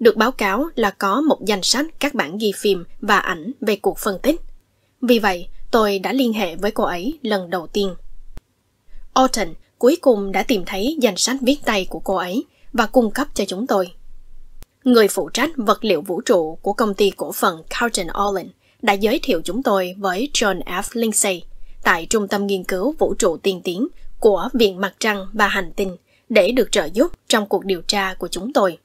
được báo cáo là có một danh sách các bản ghi phim và ảnh về cuộc phân tích. Vì vậy, tôi đã liên hệ với cô ấy lần đầu tiên. Orton cuối cùng đã tìm thấy danh sách viết tay của cô ấy và cung cấp cho chúng tôi. Người phụ trách vật liệu vũ trụ của công ty cổ phần Carlton Olin đã giới thiệu chúng tôi với John F. Lindsay tại Trung tâm Nghiên cứu Vũ trụ Tiên tiến của Viện Mặt Trăng và Hành Tinh để được trợ giúp trong cuộc điều tra của chúng tôi.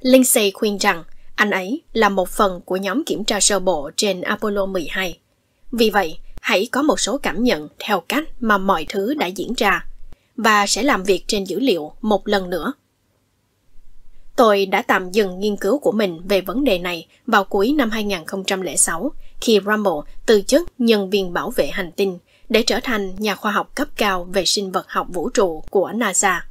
Lindsay khuyên rằng anh ấy là một phần của nhóm kiểm tra sơ bộ trên Apollo 12. Vì vậy, hãy có một số cảm nhận theo cách mà mọi thứ đã diễn ra và sẽ làm việc trên dữ liệu một lần nữa. Tôi đã tạm dừng nghiên cứu của mình về vấn đề này vào cuối năm 2006 khi Rumble từ chức nhân viên bảo vệ hành tinh để trở thành nhà khoa học cấp cao về sinh vật học vũ trụ của NASA.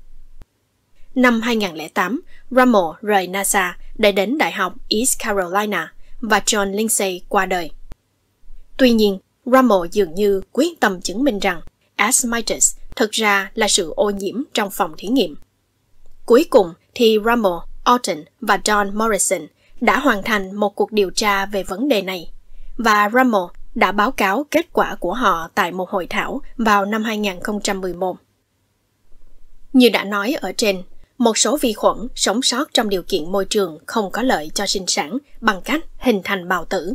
Năm 2008, Rummel rời NASA để đến Đại học East Carolina và John Lindsay qua đời. Tuy nhiên, Rummel dường như quyết tâm chứng minh rằng asthmitis thực ra là sự ô nhiễm trong phòng thí nghiệm. Cuối cùng thì Rummel, Alton và John Morrison đã hoàn thành một cuộc điều tra về vấn đề này và Rummel đã báo cáo kết quả của họ tại một hội thảo vào năm 2011. Như đã nói ở trên, một số vi khuẩn sống sót trong điều kiện môi trường không có lợi cho sinh sản bằng cách hình thành bào tử.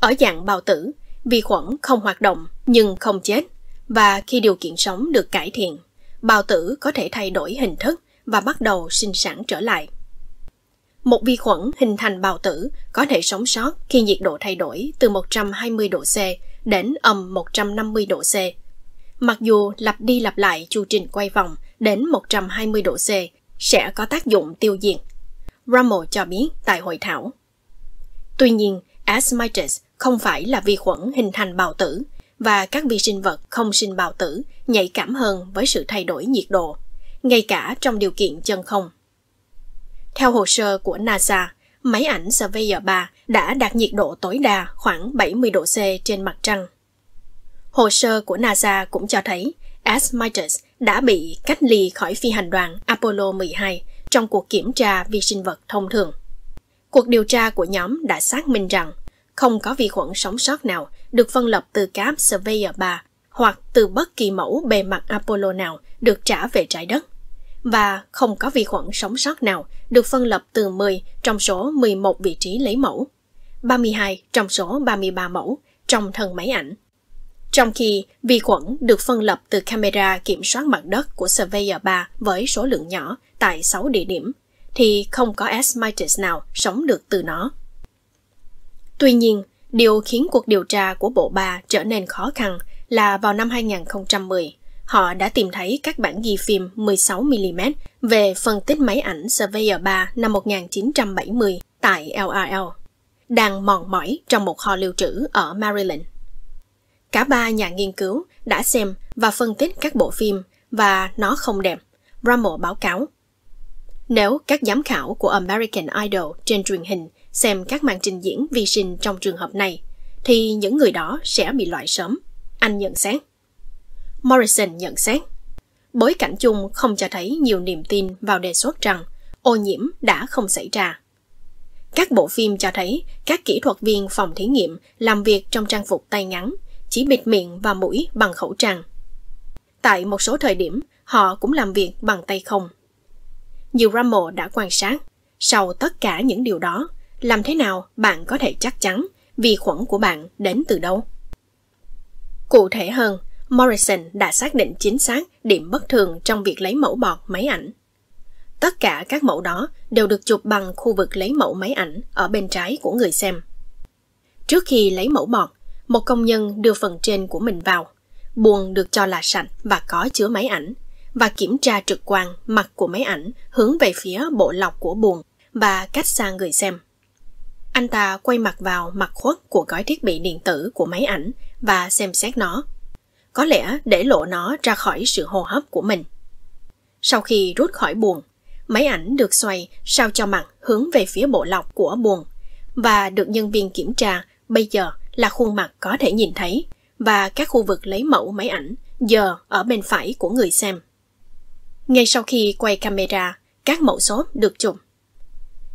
Ở dạng bào tử, vi khuẩn không hoạt động nhưng không chết và khi điều kiện sống được cải thiện, bào tử có thể thay đổi hình thức và bắt đầu sinh sản trở lại. Một vi khuẩn hình thành bào tử có thể sống sót khi nhiệt độ thay đổi từ 120 độ C đến âm 150 độ C. Mặc dù lặp đi lặp lại chu trình quay vòng, đến 120 độ C sẽ có tác dụng tiêu diệt. Rummel cho biết tại hội thảo. Tuy nhiên, Asmites không phải là vi khuẩn hình thành bào tử và các vi sinh vật không sinh bào tử nhạy cảm hơn với sự thay đổi nhiệt độ, ngay cả trong điều kiện chân không. Theo hồ sơ của NASA, máy ảnh Surveyor 3 đã đạt nhiệt độ tối đa khoảng 70 độ C trên mặt trăng. Hồ sơ của NASA cũng cho thấy Asmites đã bị cách ly khỏi phi hành đoàn Apollo 12 trong cuộc kiểm tra vi sinh vật thông thường. Cuộc điều tra của nhóm đã xác minh rằng không có vi khuẩn sống sót nào được phân lập từ cá Surveyor 3 hoặc từ bất kỳ mẫu bề mặt Apollo nào được trả về trái đất và không có vi khuẩn sống sót nào được phân lập từ 10 trong số 11 vị trí lấy mẫu, 32 trong số 33 mẫu trong thân máy ảnh. Trong khi vi khuẩn được phân lập từ camera kiểm soát mặt đất của Surveyor 3 với số lượng nhỏ tại 6 địa điểm, thì không có S. nào sống được từ nó. Tuy nhiên, điều khiến cuộc điều tra của bộ ba trở nên khó khăn là vào năm 2010, họ đã tìm thấy các bản ghi phim 16mm về phân tích máy ảnh Surveyor 3 năm 1970 tại LRL, đang mòn mỏi trong một kho lưu trữ ở Maryland. Cả ba nhà nghiên cứu đã xem và phân tích các bộ phim và nó không đẹp, Brummel báo cáo. Nếu các giám khảo của American Idol trên truyền hình xem các màn trình diễn vi sinh trong trường hợp này, thì những người đó sẽ bị loại sớm. Anh nhận xét. Morrison nhận xét. Bối cảnh chung không cho thấy nhiều niềm tin vào đề xuất rằng ô nhiễm đã không xảy ra. Các bộ phim cho thấy các kỹ thuật viên phòng thí nghiệm làm việc trong trang phục tay ngắn chỉ bịt miệng và mũi bằng khẩu trang. Tại một số thời điểm, họ cũng làm việc bằng tay không. Nhiều Ramo đã quan sát, sau tất cả những điều đó, làm thế nào bạn có thể chắc chắn vi khuẩn của bạn đến từ đâu? Cụ thể hơn, Morrison đã xác định chính xác điểm bất thường trong việc lấy mẫu bọt máy ảnh. Tất cả các mẫu đó đều được chụp bằng khu vực lấy mẫu máy ảnh ở bên trái của người xem. Trước khi lấy mẫu bọt, một công nhân đưa phần trên của mình vào. buồng được cho là sạch và có chứa máy ảnh và kiểm tra trực quan mặt của máy ảnh hướng về phía bộ lọc của buồng và cách xa người xem. Anh ta quay mặt vào mặt khuất của gói thiết bị điện tử của máy ảnh và xem xét nó. Có lẽ để lộ nó ra khỏi sự hô hấp của mình. Sau khi rút khỏi buồng máy ảnh được xoay sao cho mặt hướng về phía bộ lọc của buồng và được nhân viên kiểm tra bây giờ là khuôn mặt có thể nhìn thấy và các khu vực lấy mẫu máy ảnh giờ ở bên phải của người xem. Ngay sau khi quay camera, các mẫu số được chụp.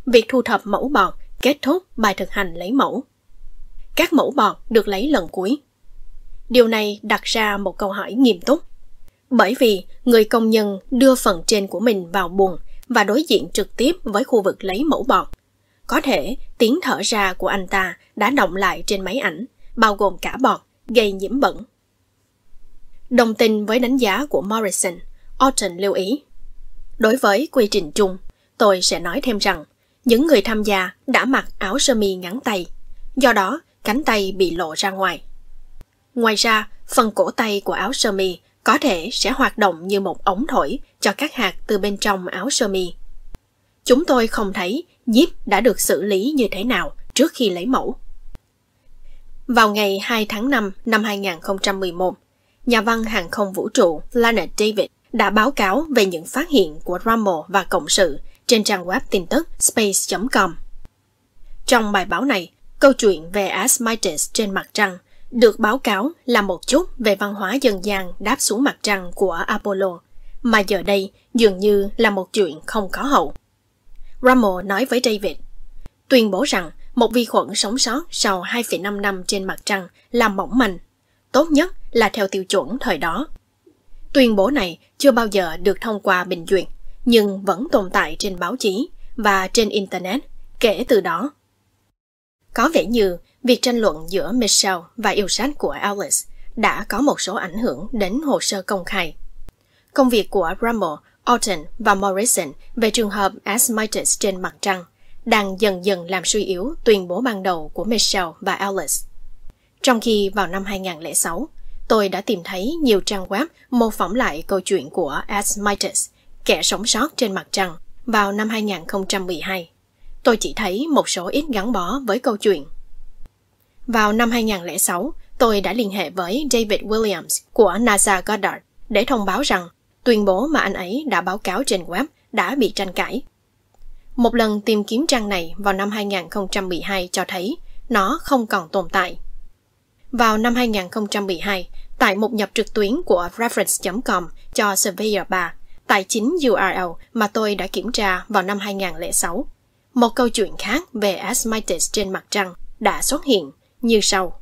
Việc thu thập mẫu bọt kết thúc bài thực hành lấy mẫu. Các mẫu bọt được lấy lần cuối. Điều này đặt ra một câu hỏi nghiêm túc. Bởi vì người công nhân đưa phần trên của mình vào buồng và đối diện trực tiếp với khu vực lấy mẫu bọt có thể tiếng thở ra của anh ta đã động lại trên máy ảnh, bao gồm cả bọt, gây nhiễm bẩn. Đồng tình với đánh giá của Morrison, Orton lưu ý. Đối với quy trình chung, tôi sẽ nói thêm rằng những người tham gia đã mặc áo sơ mi ngắn tay, do đó cánh tay bị lộ ra ngoài. Ngoài ra, phần cổ tay của áo sơ mi có thể sẽ hoạt động như một ống thổi cho các hạt từ bên trong áo sơ mi Chúng tôi không thấy Jeep đã được xử lý như thế nào trước khi lấy mẫu. Vào ngày 2 tháng 5 năm 2011, nhà văn hàng không vũ trụ Leonard David đã báo cáo về những phát hiện của Rommel và Cộng sự trên trang web tin tức space.com. Trong bài báo này, câu chuyện về asmites trên mặt trăng được báo cáo là một chút về văn hóa dân gian đáp xuống mặt trăng của Apollo, mà giờ đây dường như là một chuyện không có hậu. Rummel nói với David, tuyên bố rằng một vi khuẩn sống sót sau 2,5 năm trên mặt trăng là mỏng manh, tốt nhất là theo tiêu chuẩn thời đó. Tuyên bố này chưa bao giờ được thông qua bình duyệt, nhưng vẫn tồn tại trên báo chí và trên Internet kể từ đó. Có vẻ như việc tranh luận giữa Michelle và yêu sách của Alice đã có một số ảnh hưởng đến hồ sơ công khai. Công việc của Rumble Alton và Morrison về trường hợp asmitis trên mặt trăng đang dần dần làm suy yếu tuyên bố ban đầu của Michelle và Alice. Trong khi vào năm 2006, tôi đã tìm thấy nhiều trang web mô phỏng lại câu chuyện của Asmitis, kẻ sống sót trên mặt trăng, vào năm 2012. Tôi chỉ thấy một số ít gắn bó với câu chuyện. Vào năm 2006, tôi đã liên hệ với David Williams của NASA Goddard để thông báo rằng tuyên bố mà anh ấy đã báo cáo trên web đã bị tranh cãi. Một lần tìm kiếm trang này vào năm 2012 cho thấy nó không còn tồn tại. Vào năm 2012, tại một nhập trực tuyến của reference.com cho Surveyor 3, tại chính URL mà tôi đã kiểm tra vào năm 2006, một câu chuyện khác về asmites trên mặt trăng đã xuất hiện như sau.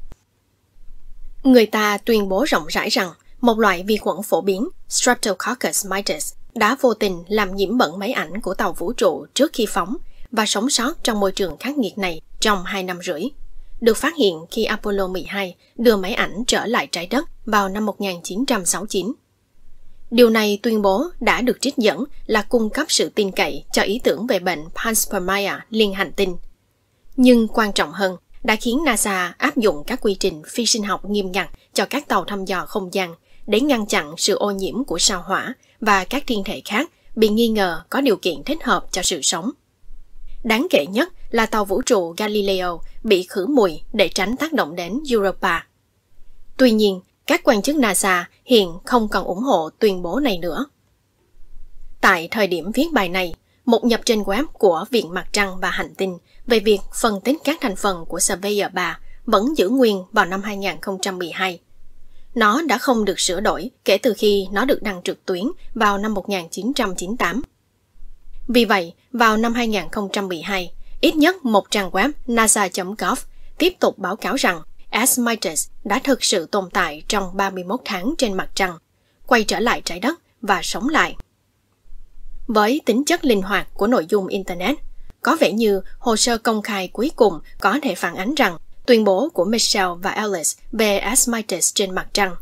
Người ta tuyên bố rộng rãi rằng một loại vi khuẩn phổ biến Streptococcus mitis đã vô tình làm nhiễm bẩn máy ảnh của tàu vũ trụ trước khi phóng và sống sót trong môi trường khắc nghiệt này trong 2 năm rưỡi. Được phát hiện khi Apollo 12 đưa máy ảnh trở lại trái đất vào năm 1969. Điều này tuyên bố đã được trích dẫn là cung cấp sự tin cậy cho ý tưởng về bệnh panspermia liên hành tinh. Nhưng quan trọng hơn, đã khiến NASA áp dụng các quy trình phi sinh học nghiêm ngặt cho các tàu thăm dò không gian – để ngăn chặn sự ô nhiễm của sao hỏa và các thiên thể khác bị nghi ngờ có điều kiện thích hợp cho sự sống. Đáng kể nhất là tàu vũ trụ Galileo bị khử mùi để tránh tác động đến Europa. Tuy nhiên, các quan chức NASA hiện không còn ủng hộ tuyên bố này nữa. Tại thời điểm viết bài này, một nhập trên web của Viện Mặt Trăng và Hành tinh về việc phân tích các thành phần của Surveyor 3 vẫn giữ nguyên vào năm 2012. Nó đã không được sửa đổi kể từ khi nó được đăng trực tuyến vào năm 1998. Vì vậy, vào năm 2012, ít nhất một trang web nasa.gov tiếp tục báo cáo rằng S-MITRES đã thực sự tồn tại trong 31 tháng trên mặt trăng, quay trở lại trái đất và sống lại. Với tính chất linh hoạt của nội dung Internet, có vẻ như hồ sơ công khai cuối cùng có thể phản ánh rằng tuyên bố của Michelle và Alice về asthmitis trên mặt trăng.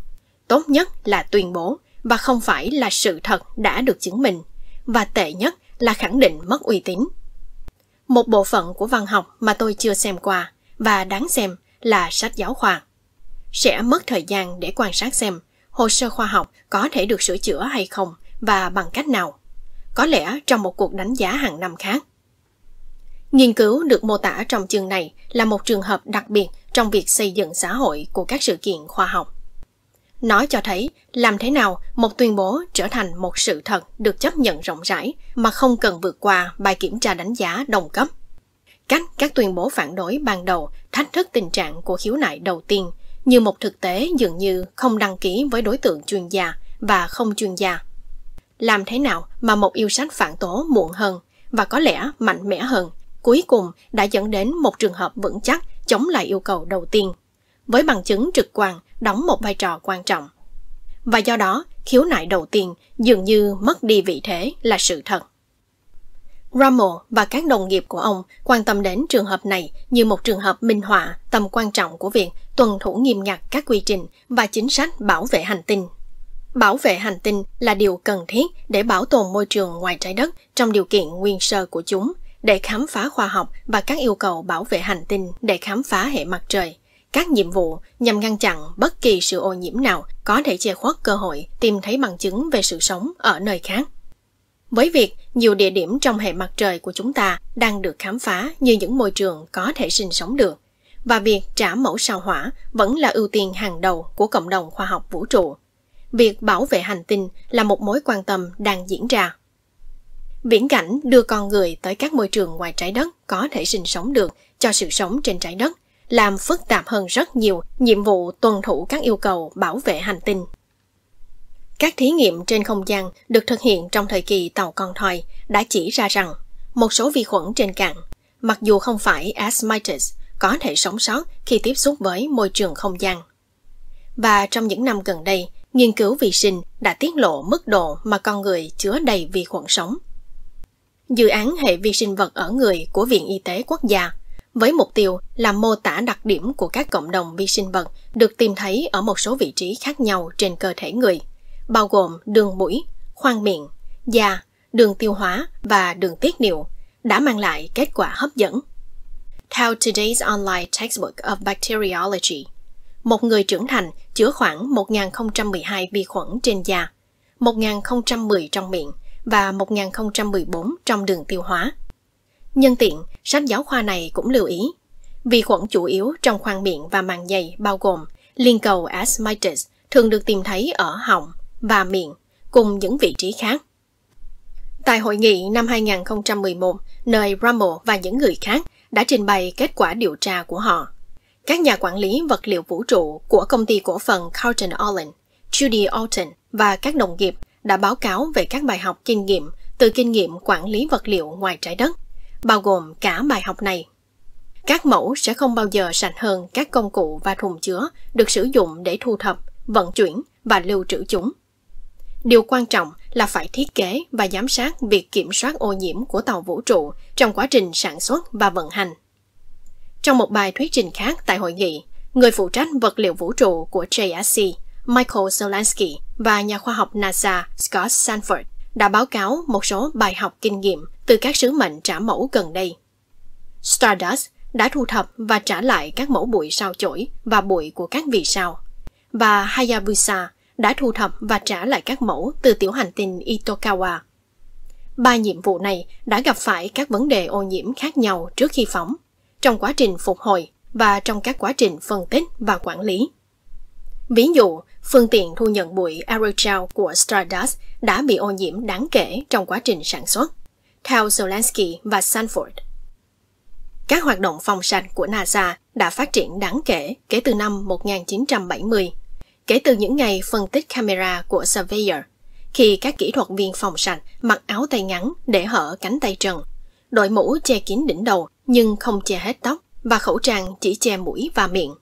Tốt nhất là tuyên bố và không phải là sự thật đã được chứng minh và tệ nhất là khẳng định mất uy tín. Một bộ phận của văn học mà tôi chưa xem qua và đáng xem là sách giáo khoa. Sẽ mất thời gian để quan sát xem hồ sơ khoa học có thể được sửa chữa hay không và bằng cách nào. Có lẽ trong một cuộc đánh giá hàng năm khác, Nghiên cứu được mô tả trong chương này là một trường hợp đặc biệt trong việc xây dựng xã hội của các sự kiện khoa học. Nó cho thấy làm thế nào một tuyên bố trở thành một sự thật được chấp nhận rộng rãi mà không cần vượt qua bài kiểm tra đánh giá đồng cấp. Cách các tuyên bố phản đối ban đầu thách thức tình trạng của khiếu nại đầu tiên như một thực tế dường như không đăng ký với đối tượng chuyên gia và không chuyên gia. Làm thế nào mà một yêu sách phản tố muộn hơn và có lẽ mạnh mẽ hơn – cuối cùng đã dẫn đến một trường hợp vững chắc chống lại yêu cầu đầu tiên, với bằng chứng trực quan đóng một vai trò quan trọng. Và do đó, khiếu nại đầu tiên dường như mất đi vị thế là sự thật. Rommel và các đồng nghiệp của ông quan tâm đến trường hợp này như một trường hợp minh họa tầm quan trọng của việc tuân thủ nghiêm ngặt các quy trình và chính sách bảo vệ hành tinh. Bảo vệ hành tinh là điều cần thiết để bảo tồn môi trường ngoài trái đất trong điều kiện nguyên sơ của chúng để khám phá khoa học và các yêu cầu bảo vệ hành tinh để khám phá hệ mặt trời, các nhiệm vụ nhằm ngăn chặn bất kỳ sự ô nhiễm nào có thể che khuất cơ hội tìm thấy bằng chứng về sự sống ở nơi khác. Với việc nhiều địa điểm trong hệ mặt trời của chúng ta đang được khám phá như những môi trường có thể sinh sống được, và việc trả mẫu sao hỏa vẫn là ưu tiên hàng đầu của cộng đồng khoa học vũ trụ. Việc bảo vệ hành tinh là một mối quan tâm đang diễn ra Viễn cảnh đưa con người tới các môi trường ngoài trái đất có thể sinh sống được cho sự sống trên trái đất, làm phức tạp hơn rất nhiều nhiệm vụ tuân thủ các yêu cầu bảo vệ hành tinh. Các thí nghiệm trên không gian được thực hiện trong thời kỳ tàu con thoi đã chỉ ra rằng một số vi khuẩn trên cạn, mặc dù không phải Asmites, có thể sống sót khi tiếp xúc với môi trường không gian. Và trong những năm gần đây, nghiên cứu vi sinh đã tiết lộ mức độ mà con người chứa đầy vi khuẩn sống dự án hệ vi sinh vật ở người của Viện Y tế Quốc gia, với mục tiêu là mô tả đặc điểm của các cộng đồng vi sinh vật được tìm thấy ở một số vị trí khác nhau trên cơ thể người, bao gồm đường mũi, khoang miệng, da, đường tiêu hóa và đường tiết niệu, đã mang lại kết quả hấp dẫn. Theo Today's Online Textbook of Bacteriology, một người trưởng thành chứa khoảng 1012 vi khuẩn trên da, 1010 trong miệng và 1014 trong đường tiêu hóa. Nhân tiện, sách giáo khoa này cũng lưu ý, vi khuẩn chủ yếu trong khoang miệng và màng nhầy bao gồm liên cầu asmitis thường được tìm thấy ở họng và miệng cùng những vị trí khác. Tại hội nghị năm 2011, nơi Rummel và những người khác đã trình bày kết quả điều tra của họ. Các nhà quản lý vật liệu vũ trụ của công ty cổ phần Carlton Allen, Judy Alton và các đồng nghiệp đã báo cáo về các bài học kinh nghiệm từ kinh nghiệm quản lý vật liệu ngoài trái đất, bao gồm cả bài học này. Các mẫu sẽ không bao giờ sạch hơn các công cụ và thùng chứa được sử dụng để thu thập, vận chuyển và lưu trữ chúng. Điều quan trọng là phải thiết kế và giám sát việc kiểm soát ô nhiễm của tàu vũ trụ trong quá trình sản xuất và vận hành. Trong một bài thuyết trình khác tại hội nghị, người phụ trách vật liệu vũ trụ của JSC Michael Zelensky và nhà khoa học NASA Scott Sanford đã báo cáo một số bài học kinh nghiệm từ các sứ mệnh trả mẫu gần đây. Stardust đã thu thập và trả lại các mẫu bụi sao chổi và bụi của các vì sao. Và Hayabusa đã thu thập và trả lại các mẫu từ tiểu hành tinh Itokawa. Ba nhiệm vụ này đã gặp phải các vấn đề ô nhiễm khác nhau trước khi phóng, trong quá trình phục hồi và trong các quá trình phân tích và quản lý. Ví dụ, Phương tiện thu nhận bụi aerogel của Stardust đã bị ô nhiễm đáng kể trong quá trình sản xuất, theo Zelensky và Sanford. Các hoạt động phòng sạch của NASA đã phát triển đáng kể kể từ năm 1970, kể từ những ngày phân tích camera của Surveyor, khi các kỹ thuật viên phòng sạch mặc áo tay ngắn để hở cánh tay trần, đội mũ che kín đỉnh đầu nhưng không che hết tóc và khẩu trang chỉ che mũi và miệng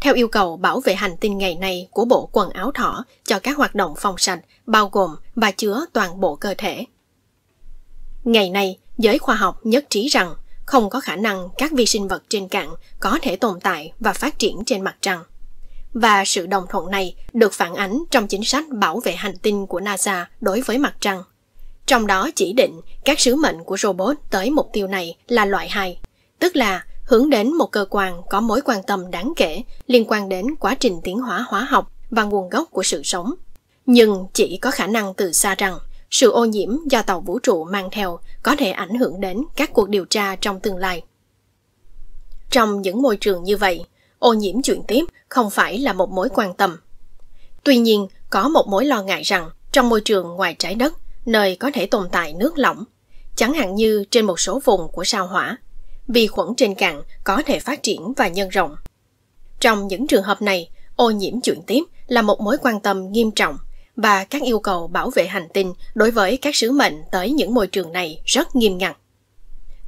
theo yêu cầu bảo vệ hành tinh ngày nay của Bộ Quần áo Thỏ cho các hoạt động phòng sạch, bao gồm và chứa toàn bộ cơ thể. Ngày nay, giới khoa học nhất trí rằng không có khả năng các vi sinh vật trên cạn có thể tồn tại và phát triển trên mặt trăng. Và sự đồng thuận này được phản ánh trong chính sách bảo vệ hành tinh của NASA đối với mặt trăng. Trong đó chỉ định các sứ mệnh của robot tới mục tiêu này là loại 2, tức là hướng đến một cơ quan có mối quan tâm đáng kể liên quan đến quá trình tiến hóa hóa học và nguồn gốc của sự sống. Nhưng chỉ có khả năng từ xa rằng sự ô nhiễm do tàu vũ trụ mang theo có thể ảnh hưởng đến các cuộc điều tra trong tương lai. Trong những môi trường như vậy, ô nhiễm chuyển tiếp không phải là một mối quan tâm. Tuy nhiên, có một mối lo ngại rằng trong môi trường ngoài trái đất, nơi có thể tồn tại nước lỏng, chẳng hạn như trên một số vùng của sao hỏa, vi khuẩn trên cạn có thể phát triển và nhân rộng. Trong những trường hợp này, ô nhiễm chuyển tiếp là một mối quan tâm nghiêm trọng và các yêu cầu bảo vệ hành tinh đối với các sứ mệnh tới những môi trường này rất nghiêm ngặt.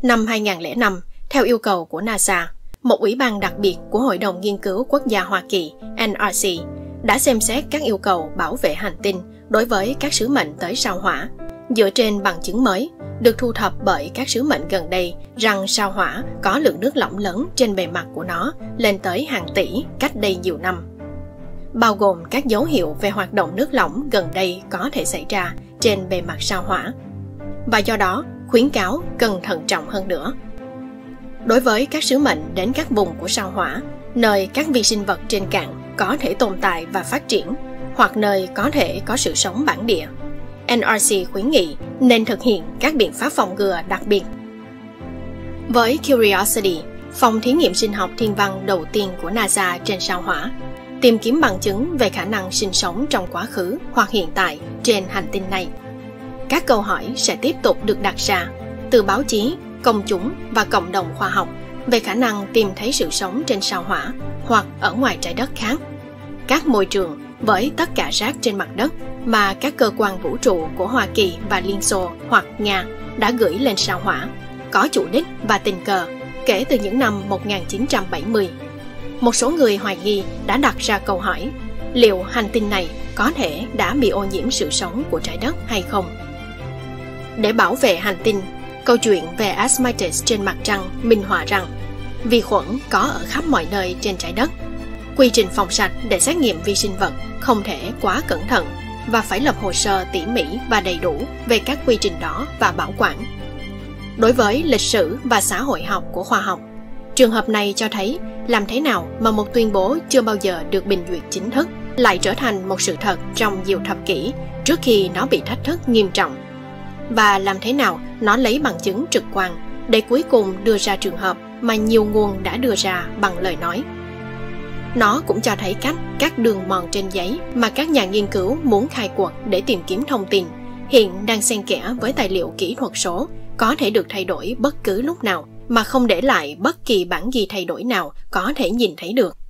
Năm 2005, theo yêu cầu của NASA, một ủy ban đặc biệt của Hội đồng Nghiên cứu Quốc gia Hoa Kỳ NRC đã xem xét các yêu cầu bảo vệ hành tinh đối với các sứ mệnh tới sao hỏa Dựa trên bằng chứng mới được thu thập bởi các sứ mệnh gần đây rằng sao hỏa có lượng nước lỏng lớn trên bề mặt của nó lên tới hàng tỷ cách đây nhiều năm. Bao gồm các dấu hiệu về hoạt động nước lỏng gần đây có thể xảy ra trên bề mặt sao hỏa. Và do đó, khuyến cáo cần thận trọng hơn nữa. Đối với các sứ mệnh đến các vùng của sao hỏa, nơi các vi sinh vật trên cạn có thể tồn tại và phát triển, hoặc nơi có thể có sự sống bản địa – NRC khuyến nghị nên thực hiện các biện pháp phòng ngừa đặc biệt. Với Curiosity, phòng thí nghiệm sinh học thiên văn đầu tiên của NASA trên sao hỏa, tìm kiếm bằng chứng về khả năng sinh sống trong quá khứ hoặc hiện tại trên hành tinh này. Các câu hỏi sẽ tiếp tục được đặt ra từ báo chí, công chúng và cộng đồng khoa học về khả năng tìm thấy sự sống trên sao hỏa hoặc ở ngoài trái đất khác. Các môi trường với tất cả rác trên mặt đất mà các cơ quan vũ trụ của Hoa Kỳ và Liên Xô hoặc Nga đã gửi lên sao hỏa, có chủ đích và tình cờ kể từ những năm 1970. Một số người hoài nghi đã đặt ra câu hỏi liệu hành tinh này có thể đã bị ô nhiễm sự sống của trái đất hay không. Để bảo vệ hành tinh, câu chuyện về Asmites trên mặt trăng minh họa rằng vi khuẩn có ở khắp mọi nơi trên trái đất – Quy trình phòng sạch để xét nghiệm vi sinh vật không thể quá cẩn thận và phải lập hồ sơ tỉ mỉ và đầy đủ về các quy trình đó và bảo quản. Đối với lịch sử và xã hội học của khoa học, trường hợp này cho thấy làm thế nào mà một tuyên bố chưa bao giờ được bình duyệt chính thức lại trở thành một sự thật trong nhiều thập kỷ trước khi nó bị thách thức nghiêm trọng và làm thế nào nó lấy bằng chứng trực quan để cuối cùng đưa ra trường hợp mà nhiều nguồn đã đưa ra bằng lời nói nó cũng cho thấy cách các đường mòn trên giấy mà các nhà nghiên cứu muốn khai quật để tìm kiếm thông tin hiện đang xen kẽ với tài liệu kỹ thuật số có thể được thay đổi bất cứ lúc nào mà không để lại bất kỳ bản ghi thay đổi nào có thể nhìn thấy được.